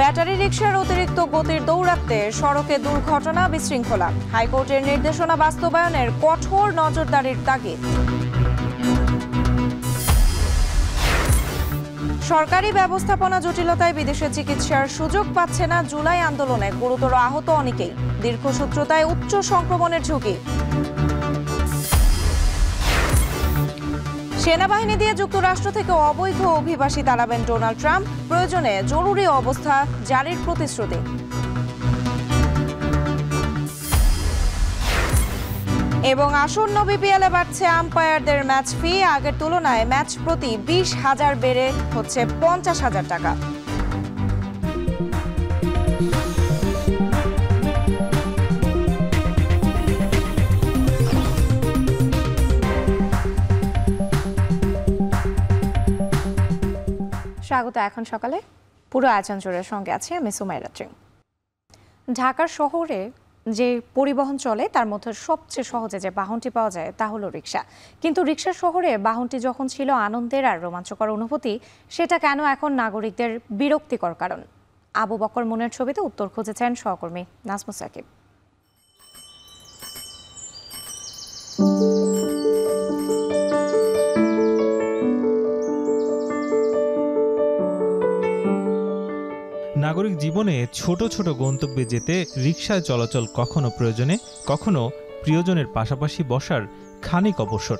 Battery রিক্সার অতিরিক্ত গতির দৌড়াতে সড়কে দুর্ঘটনা বিশৃঙ্খলা হাইকোর্টের নির্দেশনা বাস্তবায়নের কঠোর নজরদারির তাগিদ সরকারি ব্যবস্থাপনা জটিলতায় বিদেশে চিকিৎসার সুযোগ পাচ্ছে না জুলাই আন্দোলনে গুরুতর আহত অনেকেই দীর্ঘসূত্রতায় উচ্চ সংক্রমণের ঝুঁকি সেনাবাহিনী দিয়ে যুক্তরাষ্ট্র থেকে অবৈধ অভিবাসী দাঁড়াবেন ডোনাল্ড ট্রাম্প প্রয়োজনে জরুরি অবস্থা জারির প্রতিশ্রুতি এবং আসন্ন বিপিএলে বাড়ছে আম্পায়ারদের ম্যাচ ফি আগের তুলনায় ম্যাচ প্রতি বিশ হাজার বেড়ে হচ্ছে পঞ্চাশ হাজার টাকা স্বাগত এখন সকালে পুরো আয়োজন জোরের সঙ্গে আছে আমি সুমাইরা চিং ঢাকার শহরে যে পরিবহন চলে তার মধ্যে সবচেয়ে সহজে যে বাহনটি পাওয়া যায় তা হলো রিক্সা কিন্তু রিক্সা শহরে বাহনটি যখন ছিল আনন্দের আর রোমাঞ্চকর অনুভূতি সেটা কেন এখন নাগরিকদের বিরক্তিকর কারণ আবু বকর মনের ছবিতে উত্তর খুঁজেছেন সহকর্মী নাজমু সাকিব জীবনে ছোট ছোট গন্তব্যে যেতে রিক্সায় চলাচল কখনো প্রয়োজনে কখনো প্রিয়জনের পাশাপাশি বসার খানিক অবসর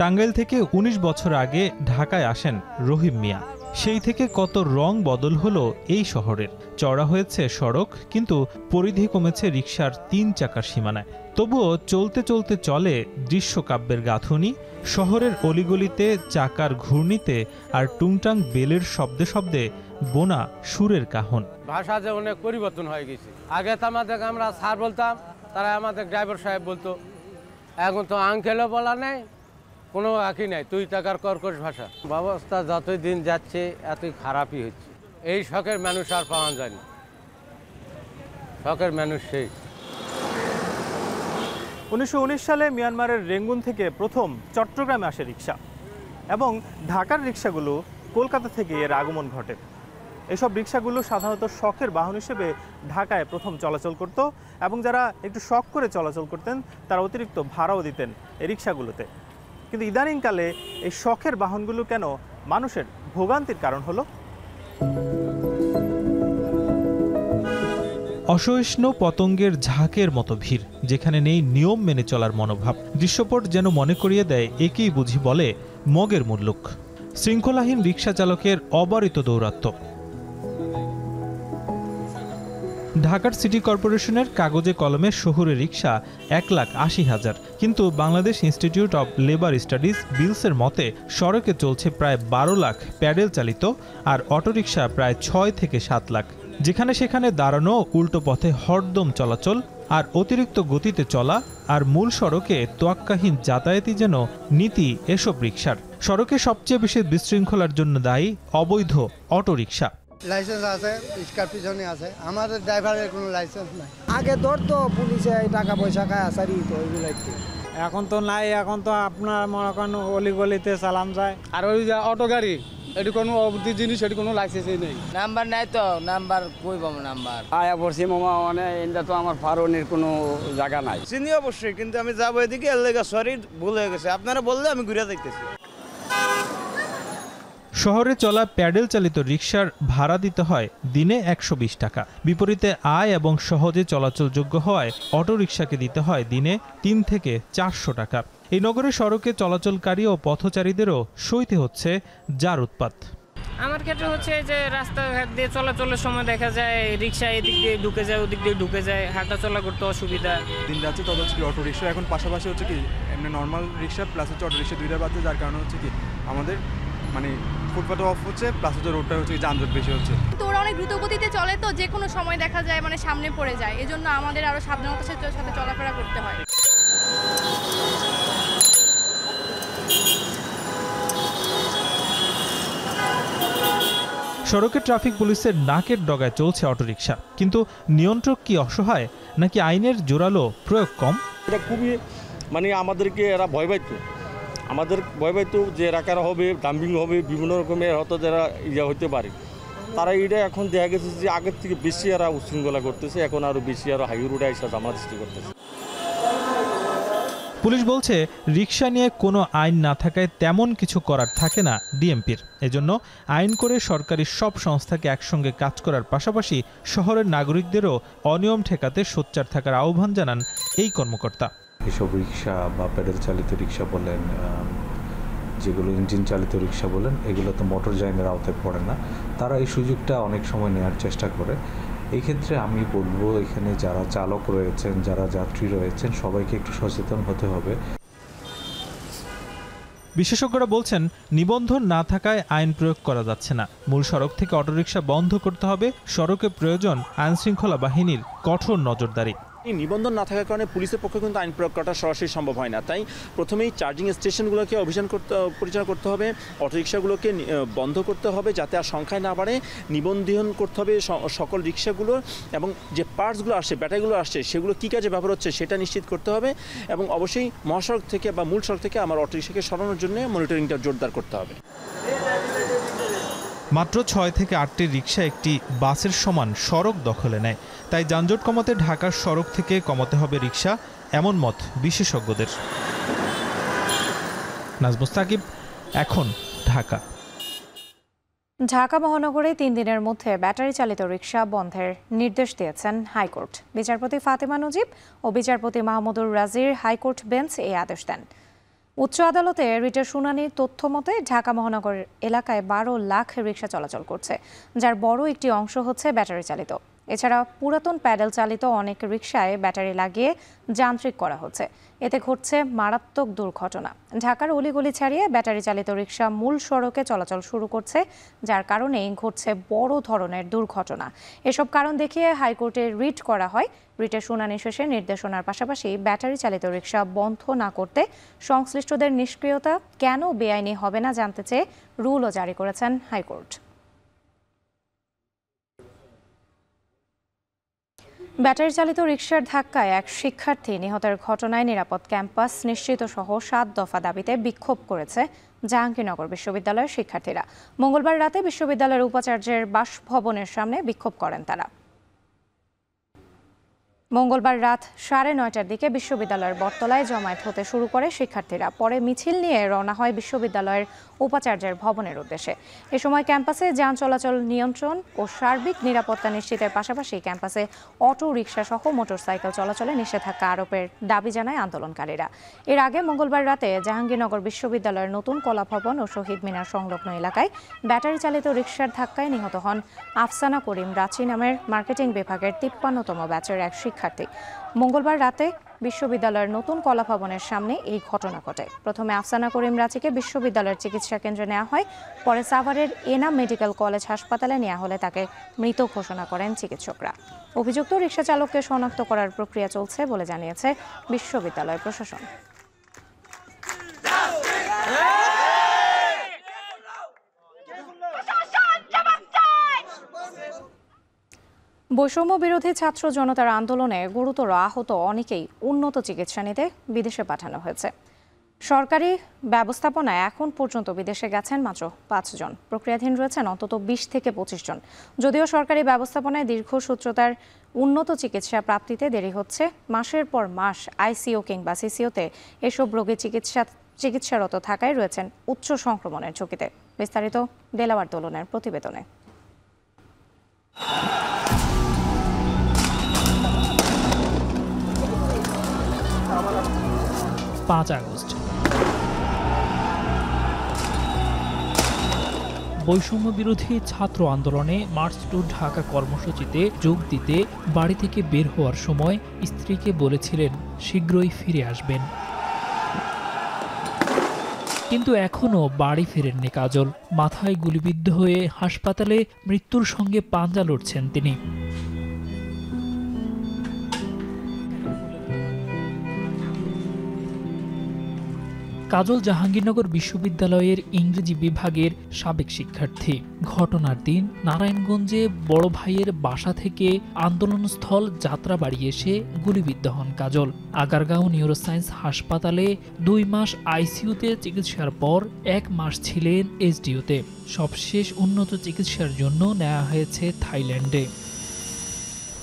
টাঙ্গাইল থেকে ১৯ বছর আগে ঢাকায় আসেন রহিম মিয়া সেই থেকে কত রং বদল হলো এই শহরের চড়া হয়েছে সড়ক কিন্তু পরিধি কমেছে রিকশার তিন চাকার সীমানায় তবুও চলতে চলতে চলে দৃশ্যকাব্যের গাঁথুনি শহরের অলিগলিতে চাকার ঘূর্ণিতে আর টুংটাং বেলের শব্দে শব্দে বোনা সুরের কাহন ভাষা যে অনেক পরিবর্তন হয়ে গেছে আগে তো আমাদের আমরা স্যার বলতাম তারা আমাদের ড্রাইভার সাহেব বলতো এখন তো আঙ্কেলও বলা নেই কোনো একই নাই তুই টাকার কর্কশ ভাষা ব্যবস্থা যতই দিন যাচ্ছে এতই খারাপই হচ্ছে এই শখের মানুষ আর পাওয়া যায় না শখের মানুষ সেই উনিশশো সালে মিয়ানমারের রেঙ্গুন থেকে প্রথম চট্টগ্রামে আসে রিক্সা এবং ঢাকার রিক্সাগুলো কলকাতা থেকে এর আগমন ঘটে এসব রিক্সাগুলো সাধারণত শখের বাহন হিসেবে ঢাকায় প্রথম চলাচল করত এবং যারা একটু শখ করে চলাচল করতেন তারা অতিরিক্ত ভাড়াও দিতেন এই রিক্সাগুলোতে কিন্তু ইদানিংকালে এই শখের বাহনগুলো কেন মানুষের ভোগান্তির কারণ হলো অসহিষ্ণু পতঙ্গের ঝাঁকের মতো ভিড় যেখানে নেই নিয়ম মেনে চলার মনোভাব দৃশ্যপট যেন মনে করিয়ে দেয় একেই বুঝি বলে মগের মুল্লুক শৃঙ্খলাহীন রিক্সা চালকের অবারিত দৌরাত্ম ঢাকার সিটি কর্পোরেশনের কাগজে কলমে শহুরে রিক্সা এক লাখ আশি হাজার কিন্তু Bangladesh institute of labour studies বিলসের মতে সড়কে চলছে প্রায় বারো লাখ প্যাডেল চালিত আর অটোরিক্সা প্রায় ছয় থেকে সাত লাখ যেখানে সেখানে দাঁড়ানো উল্টো পথে হরদম চলাচল আর অতিরিক্ত গতিতে চলা আর মূল সড়কে তোয়াক্কাহীন যাতায়াতই যেন নীতি এসব রিক্সার সড়কে সবচেয়ে বেশি বিশৃঙ্খলার জন্য দায়ী অবৈধ অটোরিকশা লাইসেন্স আছে রিক্সার পিছনে আছে আমাদের ড্রাইভারের কোনো লাইসেন্স নাই আগে ধরতো পুলিশে টাকা পয়সা খায় আসারই তো এখন তো নাই এখন তো আপনার মনে করেন অলিগলিতে সালাম যায় আর ওই অটো গাড়ি এটি কোনো অবধি জিনিস এটি কোনো লাইসেন্স নেই নাম্বার নাই তো নাম্বার কই পাবো নাম্বার আয়া পড়ছি মামা মানে এটা তো আমার ফারনের কোনো জায়গা নাই চিনি অবশ্যই কিন্তু আমি যাবো এদিকে এর সরি ভুল হয়ে গেছে আপনারা বললে আমি ঘুরে দেখতেছি শহরে চলা প্যাডেল চালিত রিক্সার ভাড়া দিতে হয় দিনে একশো টাকা বিপরীতে আয় এবং সহজে চলাচলযোগ্য হয় অটোরিকশাকে দিতে হয় দিনে তিন থেকে চারশো টাকা এই নগরের সড়কে চলাচলকারী ও পথচারীদেরও সইতে হচ্ছে যার উৎপাত আমার ক্ষেত্রে হচ্ছে যে রাস্তাঘাট দিয়ে চলাচলের সময় দেখা যায় রিক্সা এদিক দিয়ে ঢুকে যায় ওদিক দিয়ে ঢুকে যায় হাঁটা চলা করতে অসুবিধা দিন রাত্রি তত হচ্ছে কি অটো রিক্সা এখন পাশাপাশি হচ্ছে কি এমনি নর্মাল রিক্সা প্লাস হচ্ছে অটো রিক্সা দুইটা বাজছে যার কারণে হচ্ছে কি আমাদের মানে ফুটপাথ অফ হচ্ছে প্লাস হচ্ছে রোডটা হচ্ছে যানজট বেশি হচ্ছে তো ওরা অনেক দ্রুতগতিতে চলে তো যে কোনো সময় দেখা যায় মানে সামনে পড়ে যায় এজন্য আমাদের আরও সাবধানতার সাথে চলাফেরা করতে হয় সড়কে ট্রাফিক পুলিশের নাকের ডগায় চলছে অটোরিকশা কিন্তু নিয়ন্ত্রক কি অসহায় নাকি আইনের জোরালো প্রয়োগ কম এটা খুবই মানে আমাদেরকে এরা ভয় পাইত আমাদের ভয় পাইত যে রাখারা হবে ডাম্পিং হবে বিভিন্ন রকমের হয়তো যারা ইয়া হতে পারে তারা এটা এখন দেখা গেছে যে আগের থেকে বেশি এরা উশৃঙ্খলা করতেছে এখন আরও বেশি আরও হাই রোডে এসে জামা সৃষ্টি করতেছে পুলিশ বলছে রিক্সা নিয়ে কোনো আইন না থাকায় তেমন কিছু করার থাকে না ডিএমপির এজন্য আইন করে সরকারি সব সংস্থাকে একসঙ্গে কাজ করার পাশাপাশি শহরের নাগরিকদেরও অনিয়ম ঠেকাতে সোচ্চার থাকার আহ্বান জানান এই কর্মকর্তা এসব রিক্সা বা প্যাডেল চালিত রিক্সা বলেন যেগুলো ইঞ্জিন চালিত রিক্সা বলেন এগুলো তো মোটর জাইনের আওতায় পড়ে না তারা এই সুযোগটা অনেক সময় নেওয়ার চেষ্টা করে এক্ষেত্রে আমি বলবো এখানে যারা চালক রয়েছেন যারা যাত্রী রয়েছেন সবাইকে একটু সচেতন হতে হবে বিশেষজ্ঞরা বলছেন নিবন্ধন না থাকায় আইন প্রয়োগ করা যাচ্ছে না মূল সড়ক থেকে অটোরিকশা বন্ধ করতে হবে সড়কে প্রয়োজন আইনশৃঙ্খলা বাহিনীর কঠোর নজরদারি এই নিবন্ধন না থাকার কারণে পুলিশের পক্ষে কিন্তু আইন প্রয়োগ করাটা সরাসরি সম্ভব হয় না তাই প্রথমেই চার্জিং স্টেশনগুলোকে অভিযান করতে পরিচালনা করতে হবে অটোরিকশাগুলোকে বন্ধ করতে হবে যাতে আর সংখ্যায় না বাড়ে নিবন্ধন করতে হবে সকল রিক্সাগুলোর এবং যে পার্টসগুলো আসছে ব্যাটারিগুলো আসছে সেগুলো কী কাজে ব্যবহার হচ্ছে সেটা নিশ্চিত করতে হবে এবং অবশ্যই মহাসড়ক থেকে বা মূল সড়ক থেকে আমার অটোরিকশাকে সরানোর জন্য মনিটরিংটা জোরদার করতে হবে মাত্র ছয় থেকে আটটি রিক্সা একটি বাসের সমান সড়ক দখলে নেয় তাই যানজট কমাতে ঢাকার সড়ক থেকে কমাতে হবে রিক্সা এমন মত বিশেষজ্ঞদের নাজমুস্তাকিব এখন ঢাকা ঢাকা মহানগরে তিন দিনের মধ্যে ব্যাটারি চালিত রিকশা বন্ধের নির্দেশ দিয়েছেন হাইকোর্ট বিচারপতি ফাতেমা নজিব ও বিচারপতি মাহমুদুর রাজির হাইকোর্ট বেঞ্চ এই আদেশ দেন উচ্চ আদালতে রিটের শুনানির তথ্য মতে ঢাকা মহানগর এলাকায় বারো লাখ রিকশা চলাচল করছে যার বড় একটি অংশ হচ্ছে ব্যাটারি চালিত এছাড়া পুরাতন প্যাডেল চালিত অনেক রিকশায় ব্যাটারি লাগিয়ে যান্ত্রিক করা হচ্ছে এতে ঘটছে মারাত্মক দুর্ঘটনা ঢাকার অলিগলি ছাড়িয়ে ব্যাটারি চালিত রিকশা মূল সড়কে চলাচল শুরু করছে যার কারণে ঘটছে বড় ধরনের দুর্ঘটনা এসব কারণ দেখিয়ে হাইকোর্টে রিট করা হয় রিটের শুনানি শেষে নির্দেশনার পাশাপাশি ব্যাটারি চালিত রিকশা বন্ধ না করতে সংশ্লিষ্টদের নিষ্ক্রিয়তা কেন বেআইনি হবে না জানতে চেয়ে রুলও জারি করেছেন হাইকোর্ট ব্যাটারি চালিত রিকশার ধাক্কায় এক শিক্ষার্থী নিহতের ঘটনায় নিরাপদ ক্যাম্পাস নিশ্চিত সহ সাত দফা দাবিতে বিক্ষোভ করেছে জাহাঙ্গীরনগর বিশ্ববিদ্যালয়ের শিক্ষার্থীরা মঙ্গলবার রাতে বিশ্ববিদ্যালয়ের উপাচার্যের বাসভবনের সামনে বিক্ষোভ করেন তারা মঙ্গলবার রাত সাড়ে নয়টার দিকে বিশ্ববিদ্যালয়ের বটতলায় জমায়েত হতে শুরু করে শিক্ষার্থীরা পরে মিছিল নিয়ে রওনা হয় বিশ্ববিদ্যালয়ের উপাচার্যের ভবনের উদ্দেশ্যে এ সময় ক্যাম্পাসে যান চলাচল নিয়ন্ত্রণ ও সার্বিক নিরাপত্তা নিশ্চিতের পাশাপাশি ক্যাম্পাসে অটো রিক্সা সহ মোটরসাইকেল চলাচলে নিষেধাজ্ঞা আরোপের দাবি জানায় আন্দোলনকারীরা এর আগে মঙ্গলবার রাতে জাহাঙ্গীরনগর বিশ্ববিদ্যালয়ের নতুন কলাভবন ও শহীদ মিনার সংলগ্ন এলাকায় ব্যাটারি চালিত রিক্সার ধাক্কায় নিহত হন আফসানা করিম রাঁচি নামের মার্কেটিং বিভাগের তিপ্পান্নতম ব্যাচের এক শিক্ষা শিক্ষার্থী মঙ্গলবার রাতে বিশ্ববিদ্যালয়ের নতুন কলাভবনের সামনে এই ঘটনা ঘটে প্রথমে আফসানা করিম রাঁচিকে বিশ্ববিদ্যালয়ের চিকিৎসা কেন্দ্রে নেওয়া হয় পরে সাভারের এনা মেডিকেল কলেজ হাসপাতালে নেওয়া হলে তাকে মৃত ঘোষণা করেন চিকিৎসকরা অভিযুক্ত রিক্সা চালককে শনাক্ত করার প্রক্রিয়া চলছে বলে জানিয়েছে বিশ্ববিদ্যালয় প্রশাসন বৈষম্য বিরোধী ছাত্র জনতার আন্দোলনে গুরুতর আহত অনেকেই উন্নত চিকিৎসা নিতে বিদেশে পাঠানো হয়েছে সরকারি ব্যবস্থাপনায় এখন পর্যন্ত বিদেশে গেছেন মাত্র পাঁচজন প্রক্রিয়াধীন রয়েছেন অন্তত বিশ থেকে পঁচিশ জন যদিও সরকারি ব্যবস্থাপনায় দীর্ঘসূত্রতার উন্নত চিকিৎসা প্রাপ্তিতে দেরি হচ্ছে মাসের পর মাস আইসিও কিংবা সিসিওতে এসব রোগী চিকিৎসা চিকিৎসারত থাকায় রয়েছেন উচ্চ সংক্রমণের ঝুঁকিতে বিস্তারিত দেলাওয়ার দোলনের প্রতিবেদনে পাঁচ আগস্ট বৈষম্য বিরোধী ছাত্র আন্দোলনে মার্চ টু ঢাকা কর্মসূচিতে যোগ দিতে বাড়ি থেকে বের হওয়ার সময় স্ত্রীকে বলেছিলেন শীঘ্রই ফিরে আসবেন কিন্তু এখনও বাড়ি ফেরেননি কাজল মাথায় গুলিবিদ্ধ হয়ে হাসপাতালে মৃত্যুর সঙ্গে পাঞ্জা লড়ছেন তিনি কাজল জাহাঙ্গীরনগর বিশ্ববিদ্যালয়ের ইংরেজি বিভাগের সাবেক শিক্ষার্থী ঘটনার দিন নারায়ণগঞ্জে বড় ভাইয়ের বাসা থেকে আন্দোলনস্থল যাত্রা বাড়িয়ে এসে গুলিবিদ্ধ হন কাজল আগারগাঁও নিউরোসায়েন্স হাসপাতালে দুই মাস আইসিউতে চিকিৎসার পর এক মাস ছিলেন এসডিওতে সবশেষ উন্নত চিকিৎসার জন্য নেওয়া হয়েছে থাইল্যান্ডে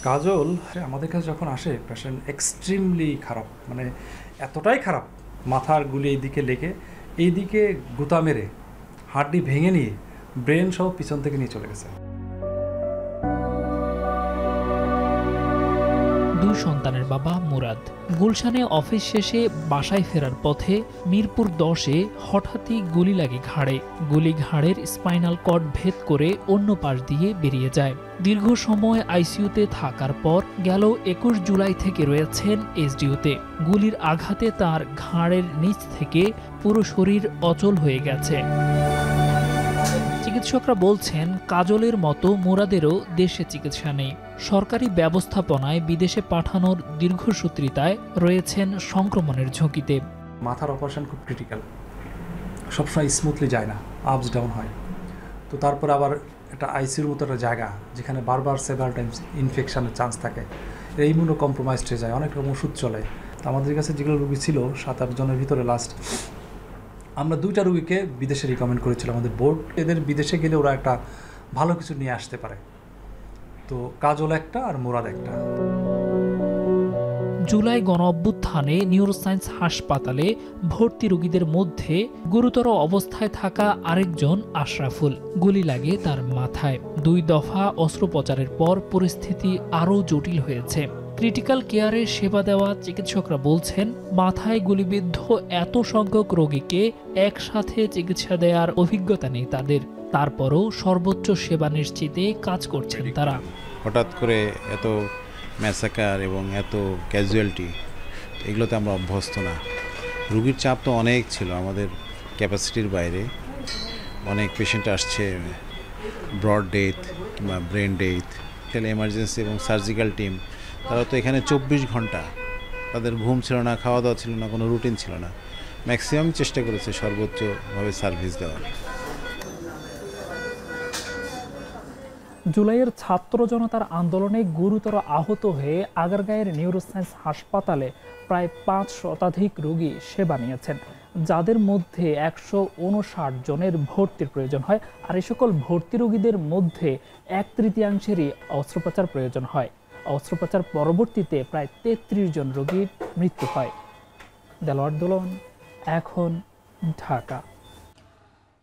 কাজল আমাদের কাছে যখন আসে পেশেন্ট এক্সট্রিমলি খারাপ মানে এতটাই খারাপ মাথার গুলি দিকে লেগে এইদিকে গুতা মেরে হাড্ডি ভেঙে নিয়ে ব্রেন সহ পিছন থেকে নিয়ে চলে গেছে দুই সন্তানের বাবা মুরাদ গুলশানে অফিস শেষে বাসায় ফেরার পথে মিরপুর দশে হঠাৎই গুলি লাগে ঘাড়ে গুলি ঘাড়ের স্পাইনাল কর্ড ভেদ করে অন্য পাশ দিয়ে বেরিয়ে যায় দীর্ঘ সময় আইসিউতে থাকার পর গেল একুশ জুলাই থেকে রয়েছেন এসডিউতে গুলির আঘাতে তার ঘাড়ের নিচ থেকে পুরো শরীর অচল হয়ে গেছে চিকিৎসকরা বলছেন কাজলের মতো মোরাদেরও দেশে চিকিৎসা নেই সরকারি ব্যবস্থাপনায় বিদেশে পাঠানোর দীর্ঘসূত্রিতায় রয়েছেন সংক্রমণের ঝুঁকিতে মাথার অপারেশন খুব ক্রিটিক্যাল সবসময় স্মুথলি যায় না আপস ডাউন হয় তো তারপর আবার একটা আইসিউর মতো একটা জায়গা যেখানে বারবার সেভারাল টাইমস ইনফেকশানের চান্স থাকে এই মূল্য কম্প্রোমাইজড হয়ে যায় অনেক রকম ওষুধ চলে আমাদের কাছে যেগুলো রুগী ছিল সাত আট জনের ভিতরে লাস্ট আমরা দুইটা রুগীকে বিদেশে রিকমেন্ড করেছিলাম আমাদের বোর্ড এদের বিদেশে গেলে ওরা একটা ভালো কিছু নিয়ে আসতে পারে তো কাজল একটা আর মোরাদ একটা জুলাই গণ অভ্যুত্থানে নিউরোসায়েন্স হাসপাতালে ভর্তি রোগীদের মধ্যে গুরুতর অবস্থায় থাকা আরেকজন আশরাফুল গুলি লাগে তার মাথায় দুই দফা অস্ত্রোপচারের পর পরিস্থিতি আরও জটিল হয়েছে ক্রিটিক্যাল কেয়ারে সেবা দেওয়া চিকিৎসকরা বলছেন মাথায় গুলিবিদ্ধ এত সংখ্যক রোগীকে একসাথে চিকিৎসা দেওয়ার অভিজ্ঞতা নেই তাদের তারপরও সর্বোচ্চ সেবা নিশ্চিতে কাজ করছেন তারা হঠাৎ করে এত ম্যাসাকার এবং এত ক্যাজুয়ালিটি এগুলোতে আমরা অভ্যস্ত না রুগীর চাপ তো অনেক ছিল আমাদের ক্যাপাসিটির বাইরে অনেক পেশেন্ট আসছে ব্রড ডেথ কিংবা ব্রেন ডেথ এমার্জেন্সি এবং সার্জিক্যাল টিম তারা তো এখানে চব্বিশ ঘন্টা তাদের ঘুম ছিল না খাওয়া দাওয়া ছিল না কোনো রুটিন ছিল না ম্যাক্সিমাম চেষ্টা করেছে সর্বোচ্চভাবে সার্ভিস দেওয়ার জুলাইয়ের ছাত্র জনতার আন্দোলনে গুরুতর আহত হয়ে আগারগাঁয়ের নিউরোসায়েন্স হাসপাতালে প্রায় পাঁচ শতাধিক রোগী সেবা নিয়েছেন যাদের মধ্যে একশো উনষাট জনের ভর্তির প্রয়োজন হয় আর এ সকল ভর্তি রোগীদের মধ্যে এক তৃতীয়াংশেরই অস্ত্রোপচার প্রয়োজন হয় অস্ত্রোপচার পরবর্তীতে প্রায় তেত্রিশ জন রোগীর মৃত্যু হয় দেলোয়ার দোলন এখন ঢাকা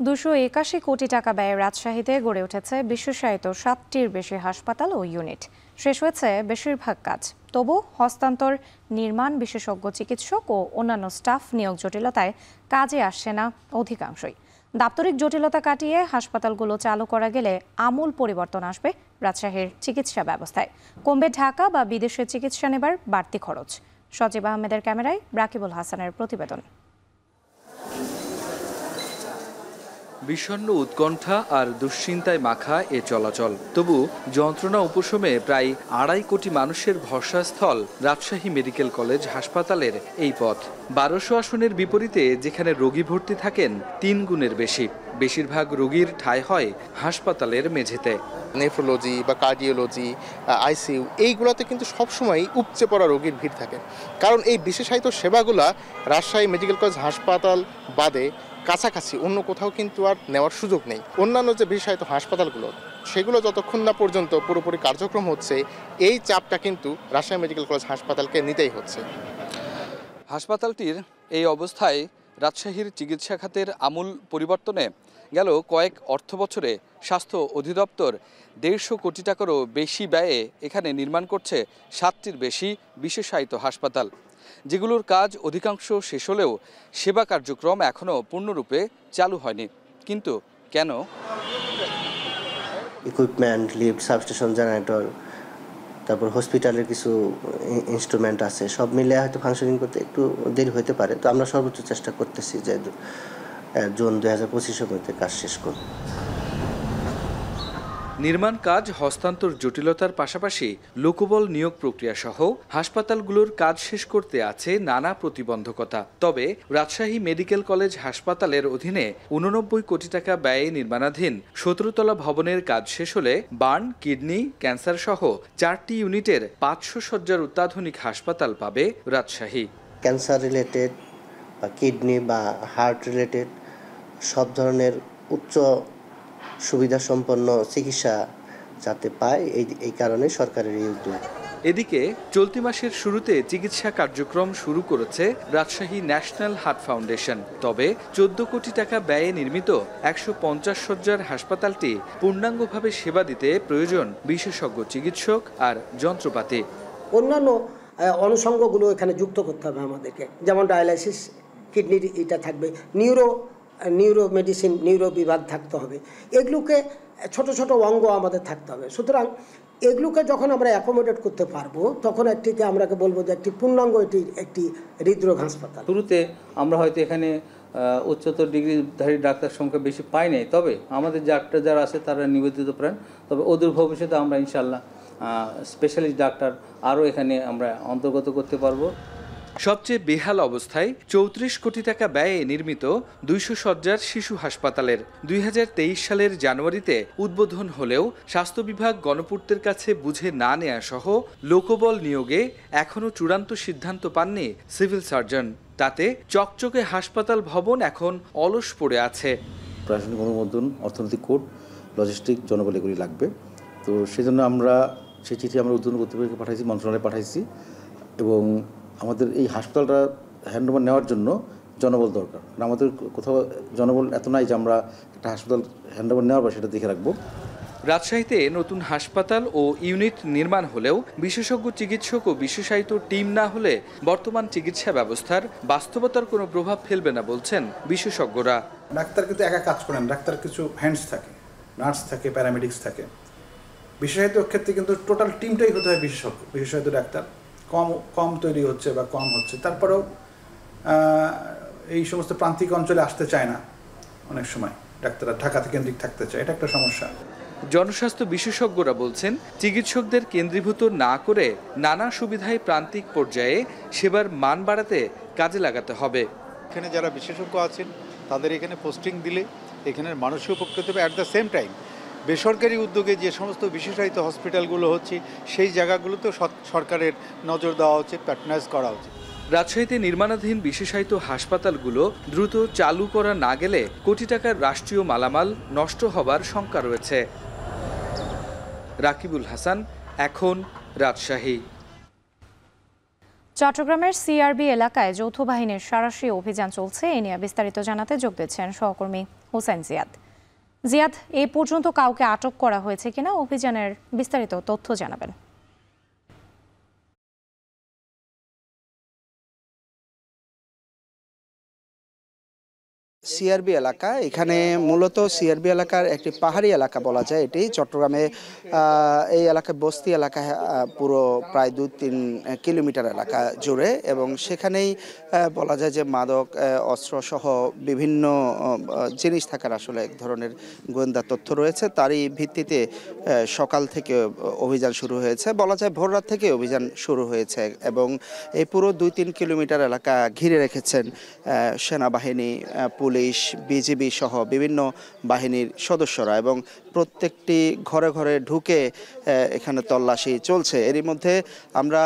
দুশো একাশি কোটি টাকা ব্যয়ে রাজশাহীতে গড়ে উঠেছে বিশ্বসায়িত সাতটির বেশি হাসপাতাল ও ইউনিট শেষ হয়েছে বেশিরভাগ কাজ তবু হস্তান্তর নির্মাণ বিশেষজ্ঞ চিকিৎসক ও অন্যান্য স্টাফ নিয়োগ জটিলতায় কাজে আসছে না অধিকাংশই দাপ্তরিক জটিলতা কাটিয়ে হাসপাতালগুলো চালু করা গেলে আমূল পরিবর্তন আসবে রাজশাহীর চিকিৎসা ব্যবস্থায় কমবে ঢাকা বা বিদেশে চিকিৎসা নেবার বাড়তি খরচ সজীব আহমেদের ক্যামেরায় রাকিবুল হাসানের প্রতিবেদন বিষণ্ন উৎকণ্ঠা আর দুশ্চিন্তায় মাখা এ চলাচল তবু যন্ত্রণা উপশমে প্রায় আড়াই কোটি মানুষের ভরসাস্থল রাজশাহী মেডিকেল কলেজ হাসপাতালের এই পথ বারোশো আসনের বিপরীতে যেখানে রোগী ভর্তি থাকেন তিন গুণের বেশি বেশিরভাগ রোগীর ঠাঁই হয় হাসপাতালের মেঝেতে নেফ্রোলজি বা কার্ডিওলজি আইসিইউ এইগুলোতে কিন্তু সবসময় উপচে পড়া রোগীর ভিড় থাকে কারণ এই বিশেষায়িত সেবাগুলা রাজশাহী মেডিকেল কলেজ হাসপাতাল বাদে কাছাকাছি অন্য কোথাও কিন্তু আর নেওয়ার সুযোগ নেই অন্যান্য যে বিষয়ত হাসপাতালগুলো সেগুলো যতক্ষণ না পর্যন্ত পুরোপুরি কার্যক্রম হচ্ছে এই চাপটা কিন্তু রাজশাহী মেডিকেল কলেজ হাসপাতালকে নিতেই হচ্ছে হাসপাতালটির এই অবস্থায় রাজশাহীর চিকিৎসা খাতের আমূল পরিবর্তনে গেল কয়েক অর্থ বছরে স্বাস্থ্য অধিদপ্তর দেড়শো কোটি টাকারও বেশি ব্যয়ে এখানে নির্মাণ করছে সাতটির বেশি বিশেষায়িত হাসপাতাল যেগুলোর কাজ অধিকাংশ শেষ হলেও সেবা কার্যক্রম এখনও পূর্ণরূপে চালু হয়নি কিন্তু কেন ইকুইপমেন্ট লিফট সাবস্টেশন জেনারেটর তারপর হসপিটালের কিছু ইনস্ট্রুমেন্ট আছে সব মিলে হয়তো ফাংশনিং করতে একটু দেরি হতে পারে তো আমরা সর্বোচ্চ চেষ্টা করতেছি যে জুন দুই হাজার পঁচিশের মধ্যে কাজ শেষ করব নির্মাণ কাজ হস্তান্তর জটিলতার পাশাপাশি লোকবল নিয়োগ প্রক্রিয়া সহ হাসপাতালগুলোর কাজ শেষ করতে আছে নানা প্রতিবন্ধকতা তবে রাজশাহী মেডিকেল কলেজ হাসপাতালের অধীনে উননব্বই কোটি টাকা ব্যয়ে নির্মাণাধীন সতেরোতলা ভবনের কাজ শেষ হলে বার্ন কিডনি ক্যান্সার সহ চারটি ইউনিটের পাঁচশো শয্যার অত্যাধুনিক হাসপাতাল পাবে রাজশাহী ক্যান্সার রিলেটেড বা কিডনি বা হার্ট রিলেটেড সব ধরনের উচ্চ সুবিধাসম্পন্ন চিকিৎসা যাতে পায় এই এই কারণে সরকারের এই উদ্যোগ এদিকে চলতি মাসের শুরুতে চিকিৎসা কার্যক্রম শুরু করেছে রাজশাহী ন্যাশনাল হার্ট ফাউন্ডেশন তবে চোদ্দ কোটি টাকা ব্যয়ে নির্মিত একশো পঞ্চাশ শয্যার হাসপাতালটি পূর্ণাঙ্গভাবে সেবা দিতে প্রয়োজন বিশেষজ্ঞ চিকিৎসক আর যন্ত্রপাতি অন্যান্য অনুষঙ্গগুলো এখানে যুক্ত করতে হবে আমাদেরকে যেমন ডায়ালাইসিস কিডনির এটা থাকবে নিউরো নিউরো মেডিসিন নিউরো বিভাগ থাকতে হবে এগুলোকে ছোট ছোট অঙ্গ আমাদের থাকতে হবে সুতরাং এগুলোকে যখন আমরা অ্যাকোমোডেট করতে পারবো তখন একটিকে আমরাকে বলবো যে একটি পূর্ণাঙ্গ এটি একটি হৃদরোগ হাসপাতাল শুরুতে আমরা হয়তো এখানে উচ্চতর ডিগ্রিধারী ডাক্তার সংখ্যা বেশি পাই নাই তবে আমাদের ডাক্তার যারা আছে তারা নিবেদিত প্রাণ তবে ওদূর ভবিষ্যতে আমরা ইনশাল্লাহ স্পেশালিস্ট ডাক্তার আরও এখানে আমরা অন্তর্গত করতে পারবো সবচেয়ে বেহাল অবস্থায় চৌত্রিশ কোটি টাকা ব্যয়ে নির্মিত দুইশো শয্যার শিশু হাসপাতালের দুই সালের জানুয়ারিতে উদ্বোধন হলেও স্বাস্থ্য বিভাগ গণপূর্তের কাছে বুঝে না নেয়া সহ লোকবল নিয়োগে এখনও চূড়ান্ত সিদ্ধান্ত পাননি সিভিল সার্জন তাতে চকচকে হাসপাতাল ভবন এখন অলস পড়ে আছে প্রশাসনিক অনুমোদন অর্থনৈতিক কোড লজিস্টিক জনবল এগুলি লাগবে তো সেজন্য আমরা সেই চিঠি আমরা উদ্বোধন কর্তৃপক্ষকে পাঠাইছি মন্ত্রণালয়ে পাঠাইছি এবং আমাদের এই হাসপাতালটা হ্যান্ডওভার নেওয়ার জন্য জনবল দরকার মানে আমাদের কোথাও জনবল এত নাই যে আমরা একটা হাসপাতাল হ্যান্ডওভার নেওয়ার পর সেটা দেখে রাখবো রাজশাহীতে নতুন হাসপাতাল ও ইউনিট নির্মাণ হলেও বিশেষজ্ঞ চিকিৎসক ও বিশেষায়িত টিম না হলে বর্তমান চিকিৎসা ব্যবস্থার বাস্তবতার কোনো প্রভাব ফেলবে না বলছেন বিশেষজ্ঞরা ডাক্তার কিন্তু একা কাজ করেন ডাক্তার কিছু হ্যান্ডস থাকে নার্স থাকে প্যারামেডিক্স থাকে বিশেষায়িত ক্ষেত্রে কিন্তু টোটাল টিমটাই হতে হয় বিশেষজ্ঞ বিশেষায়িত ডাক্তার কম কম তৈরি হচ্ছে বা কম হচ্ছে তারপরেও এই সমস্ত প্রান্তিক অঞ্চলে আসতে চায় না অনেক সময় ডাক্তাররা ঢাকাতে কেন্দ্রিক থাকতে চায় এটা একটা সমস্যা জনস্বাস্থ্য বিশেষজ্ঞরা বলছেন চিকিৎসকদের কেন্দ্রীভূত না করে নানা সুবিধায় প্রান্তিক পর্যায়ে সেবার মান বাড়াতে কাজে লাগাতে হবে এখানে যারা বিশেষজ্ঞ আছেন তাদের এখানে পোস্টিং দিলে এখানের মানুষও উপকৃত হবে অ্যাট দ্য সেম টাইম বেসরকারি উদ্যোগে যে সমস্ত বিশেষায়িত হসপিটালগুলো হচ্ছে সেই জায়গাগুলোতেও সরকারের নজর দেওয়া উচিত প্যাটনাইজ করা উচিত রাজশাহীতে নির্মাণাধীন বিশেষায়িত হাসপাতালগুলো দ্রুত চালু করা না গেলে কোটি টাকার রাষ্ট্রীয় মালামাল নষ্ট হবার শঙ্কা রয়েছে রাকিবুল হাসান এখন রাজশাহী চট্টগ্রামের সিআরবি এলাকায় যৌথ বাহিনীর সারাশি অভিযান চলছে এ নিয়ে বিস্তারিত জানাতে যোগ দিচ্ছেন সহকর্মী হোসেন জিয়াদ জিয়াদ এ পর্যন্ত কাউকে আটক করা হয়েছে কিনা অভিযানের বিস্তারিত তথ্য জানাবেন সিআরবি এলাকা এখানে মূলত সিআরবি এলাকার একটি পাহাড়ি এলাকা বলা যায় এটি চট্টগ্রামে এই এলাকা বস্তি এলাকা পুরো প্রায় দু তিন কিলোমিটার এলাকা জুড়ে এবং সেখানেই বলা যায় যে মাদক অস্ত্রসহ বিভিন্ন জিনিস থাকার আসলে এক ধরনের গোয়েন্দা তথ্য রয়েছে তারই ভিত্তিতে সকাল থেকে অভিযান শুরু হয়েছে বলা যায় ভোররাত থেকে অভিযান শুরু হয়েছে এবং এই পুরো দুই তিন কিলোমিটার এলাকা ঘিরে রেখেছেন সেনাবাহিনী পুলিশ পুলিশ বিজিবি সহ বিভিন্ন বাহিনীর সদস্যরা এবং প্রত্যেকটি ঘরে ঘরে ঢুকে এখানে তল্লাশি চলছে এরই মধ্যে আমরা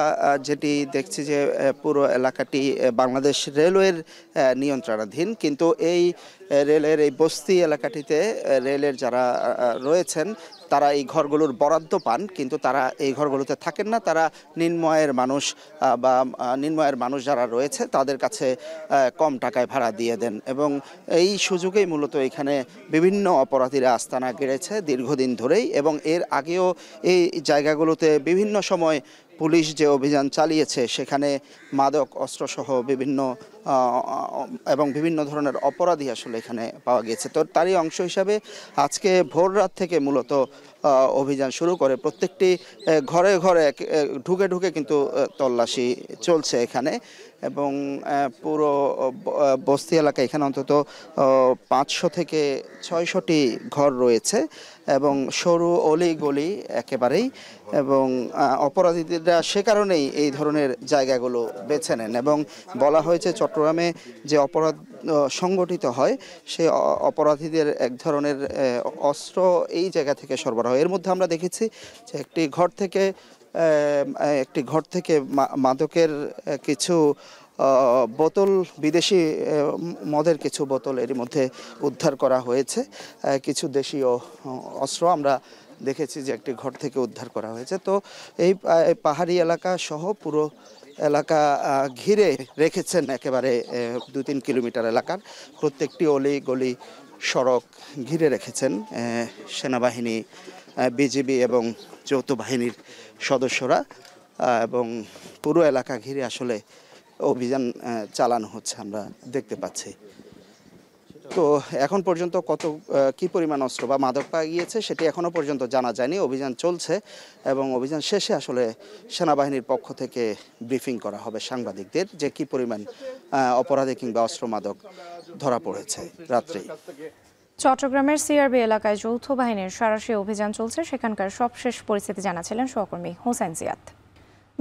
যেটি দেখছি যে পুরো এলাকাটি বাংলাদেশ রেলওয়ের নিয়ন্ত্রণাধীন কিন্তু এই রেলের এই বস্তি এলাকাটিতে রেলের যারা রয়েছেন তারা এই ঘরগুলোর বরাদ্দ পান কিন্তু তারা এই ঘরগুলোতে থাকেন না তারা নিম্নয়ের মানুষ বা নিম্নয়ের মানুষ যারা রয়েছে তাদের কাছে কম টাকায় ভাড়া দিয়ে দেন এবং এই সুযোগেই মূলত এখানে বিভিন্ন অপরাধীরা আস্তানা গেড়েছে দীর্ঘদিন ধরেই এবং এর আগেও এই জায়গাগুলোতে বিভিন্ন সময় পুলিশ যে অভিযান চালিয়েছে সেখানে মাদক অস্ত্রসহ বিভিন্ন এবং বিভিন্ন ধরনের অপরাধী আসলে এখানে পাওয়া গেছে তো তারই অংশ হিসাবে আজকে ভোর রাত থেকে মূলত অভিযান শুরু করে প্রত্যেকটি ঘরে ঘরে ঢুকে ঢুকে কিন্তু তল্লাশি চলছে এখানে এবং পুরো বস্তি এলাকায় এখানে অন্তত পাঁচশো থেকে ছয়শটি ঘর রয়েছে এবং সরু অলি গলি একেবারেই এবং অপরাধীরা সে কারণেই এই ধরনের জায়গাগুলো বেছে নেন এবং বলা হয়েছে চট্টগ্রামে যে অপরাধ সংগঠিত হয় সে অপরাধীদের এক ধরনের অস্ত্র এই জায়গা থেকে সরবরাহ এর মধ্যে আমরা দেখেছি যে একটি ঘর থেকে একটি ঘর থেকে মাদকের কিছু বোতল বিদেশি মদের কিছু বোতল এর মধ্যে উদ্ধার করা হয়েছে কিছু দেশীয় অস্ত্র আমরা দেখেছি যে একটি ঘর থেকে উদ্ধার করা হয়েছে তো এই পাহাড়ি এলাকা সহ পুরো এলাকা ঘিরে রেখেছেন একেবারে দু তিন কিলোমিটার এলাকার প্রত্যেকটি অলি গলি সড়ক ঘিরে রেখেছেন সেনাবাহিনী বিজিবি এবং যৌথ বাহিনীর সদস্যরা এবং পুরো এলাকা ঘিরে আসলে অভিযান চালানো হচ্ছে আমরা দেখতে পাচ্ছি তো এখন পর্যন্ত কত কি পরিমাণ অস্ত্র বা মাদক পাওয়া গিয়েছে সেটি এখনও পর্যন্ত জানা যায়নি অভিযান চলছে এবং অভিযান শেষে আসলে সেনাবাহিনীর পক্ষ থেকে ব্রিফিং করা হবে সাংবাদিকদের যে কি পরিমাণ অপরাধে কিংবা অস্ত্র মাদক ধরা পড়েছে রাত্রে চট্টগ্রামের সিআরবি এলাকায় যৌথ বাহিনীর সারাশি অভিযান চলছে সেখানকার সবশেষ পরিস্থিতি জানাছিলেন সহকর্মী হোসেন জিয়াদ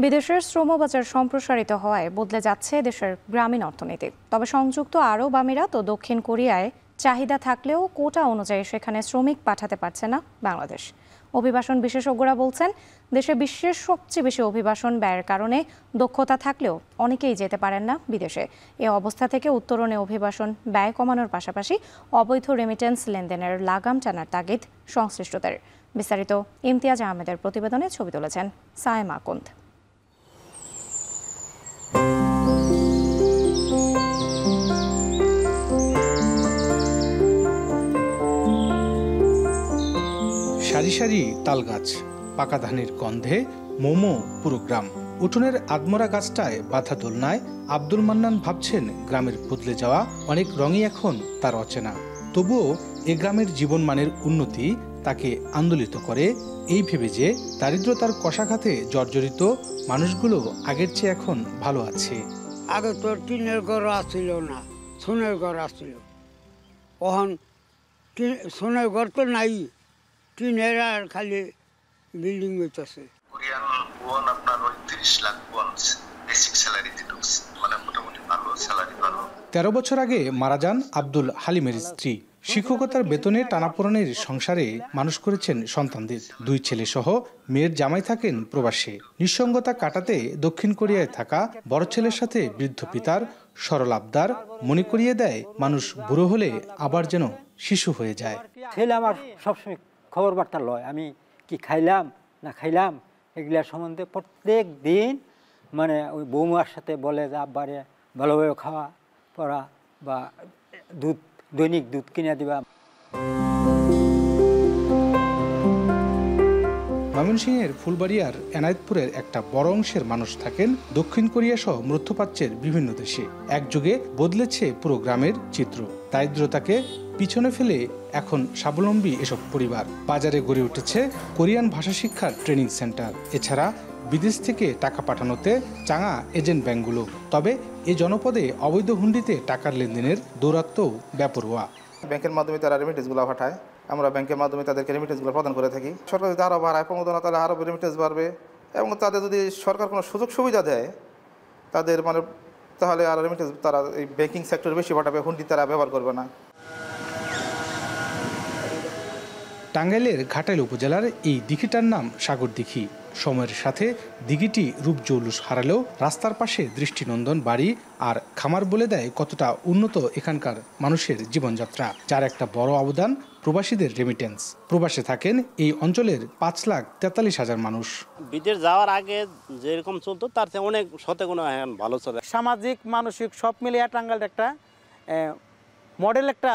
বিদেশের শ্রমবাজার সম্প্রসারিত হওয়ায় বদলে যাচ্ছে দেশের গ্রামীণ অর্থনীতি তবে সংযুক্ত আরব আমিরাত ও দক্ষিণ কোরিয়ায় চাহিদা থাকলেও কোটা অনুযায়ী সেখানে শ্রমিক পাঠাতে পারছে না বাংলাদেশ অভিবাসন বিশেষজ্ঞরা বলছেন দেশে বিশ্বের সবচেয়ে বেশি অভিবাসন ব্যয়ের কারণে দক্ষতা থাকলেও অনেকেই যেতে পারেন না বিদেশে এ অবস্থা থেকে উত্তরণে অভিবাসন ব্যয় কমানোর পাশাপাশি অবৈধ রেমিটেন্স লেনদেনের লাগাম টানার তাগিদ সংশ্লিষ্টদের বিস্তারিত ইমতিয়াজ আহমেদের প্রতিবেদনে ছবি তুলেছেন সায়েমা আকুন্দ সারি সারি তাল গাছ পাকা ধানের গন্ধে মোমো পুরো গ্রাম উঠোনের আদমরা গাছটায় বাধা দোলনায় আব্দুল মান্নান ভাবছেন গ্রামের বদলে যাওয়া অনেক রঙই এখন তার অচেনা তবুও এ গ্রামের জীবনমানের উন্নতি তাকে আন্দোলিত করে এই ভেবে যে দারিদ্রতার কষাঘাতে জর্জরিত মানুষগুলো আগের চেয়ে এখন ভালো আছে আগে তো টিনের ঘর আসছিল না সোনের ঘর আসছিল ওখান সোনের ঘর তো নাই টিনের আর খালি বিল্ডিং হইতেছে মানে তেরো বছর আগে মারা যান আব্দুল হালিমের স্ত্রী শিক্ষকতার বেতনে টানাপোড়নের সংসারে মানুষ করেছেন সন্তানদের দুই ছেলে সহ মেয়ের জামাই থাকেন প্রবাসে নিঃসঙ্গতা কাটাতে দক্ষিণ কোরিয়ায় থাকা বড় ছেলের সাথে বৃদ্ধ পিতার সরল আবদার মনে করিয়ে দেয় মানুষ বুড়ো হলে আবার যেন শিশু হয়ে যায় ছেলে আমার সবসময় খবর বার্তা লয় আমি কি খাইলাম না খাইলাম এগুলা সম্বন্ধে প্রত্যেক দিন মানে ওই বৌমার সাথে বলে যে আব্বারে ভালোভাবে খাওয়া পড়া বা দুধ দৈনিক দুধ কিনে দিবা ময়মনসিংহের ফুলবাড়িয়ার এনায়তপুরের একটা বড় অংশের মানুষ থাকেন দক্ষিণ কোরিয়া সহ মধ্যপ্রাচ্যের বিভিন্ন দেশে যুগে বদলেছে পুরো গ্রামের চিত্র দারিদ্রতাকে পিছনে ফেলে এখন স্বাবলম্বী এসব পরিবার বাজারে গড়ে উঠেছে কোরিয়ান ভাষা শিক্ষার ট্রেনিং সেন্টার এছাড়া বিদেশ থেকে টাকা পাঠানোতে চাঙা এজেন্ট ব্যাংকগুলো তবে এ জনপদে অবৈধ হুন্ডিতে টাকার লেনদেনের দৌরাত্ম ব্যাপরোয়া ব্যাংকের মাধ্যমে তারা রেমিটেন্সগুলো পাঠায় আমরা ব্যাংকের মাধ্যমে তাদেরকে রেমিটেন্সগুলো প্রদান করে থাকি সরকার যদি আরও বাড়ায় প্রমোদনা তাহলে আরও রেমিটেন্স বাড়বে এবং তাদের যদি সরকার কোনো সুযোগ সুবিধা দেয় তাদের মানে তাহলে আর রেমিটেন্স তারা এই ব্যাংকিং সেক্টর বেশি পাঠাবে হুন্ডি তারা ব্যবহার করবে না টাঙ্গাইলের ঘাটাইল উপজেলার এই দিঘিটার নাম সাগর দিঘি সময়ের সাথে দিঘিটি জৌলুস হারালেও রাস্তার পাশে দৃষ্টিনন্দন বাড়ি আর খামার বলে দেয় কতটা উন্নত এখানকার মানুষের জীবনযাত্রা যার একটা বড় অবদান প্রবাসীদের রেমিটেন্স প্রবাসে থাকেন এই অঞ্চলের পাঁচ লাখ তেতাল্লিশ হাজার মানুষ বিদেশ যাওয়ার আগে যেরকম চলতো তার চেয়ে অনেক শতগুণ ভালো চলে সামাজিক মানসিক সব মিলিয়ে টাঙ্গাল একটা মডেল একটা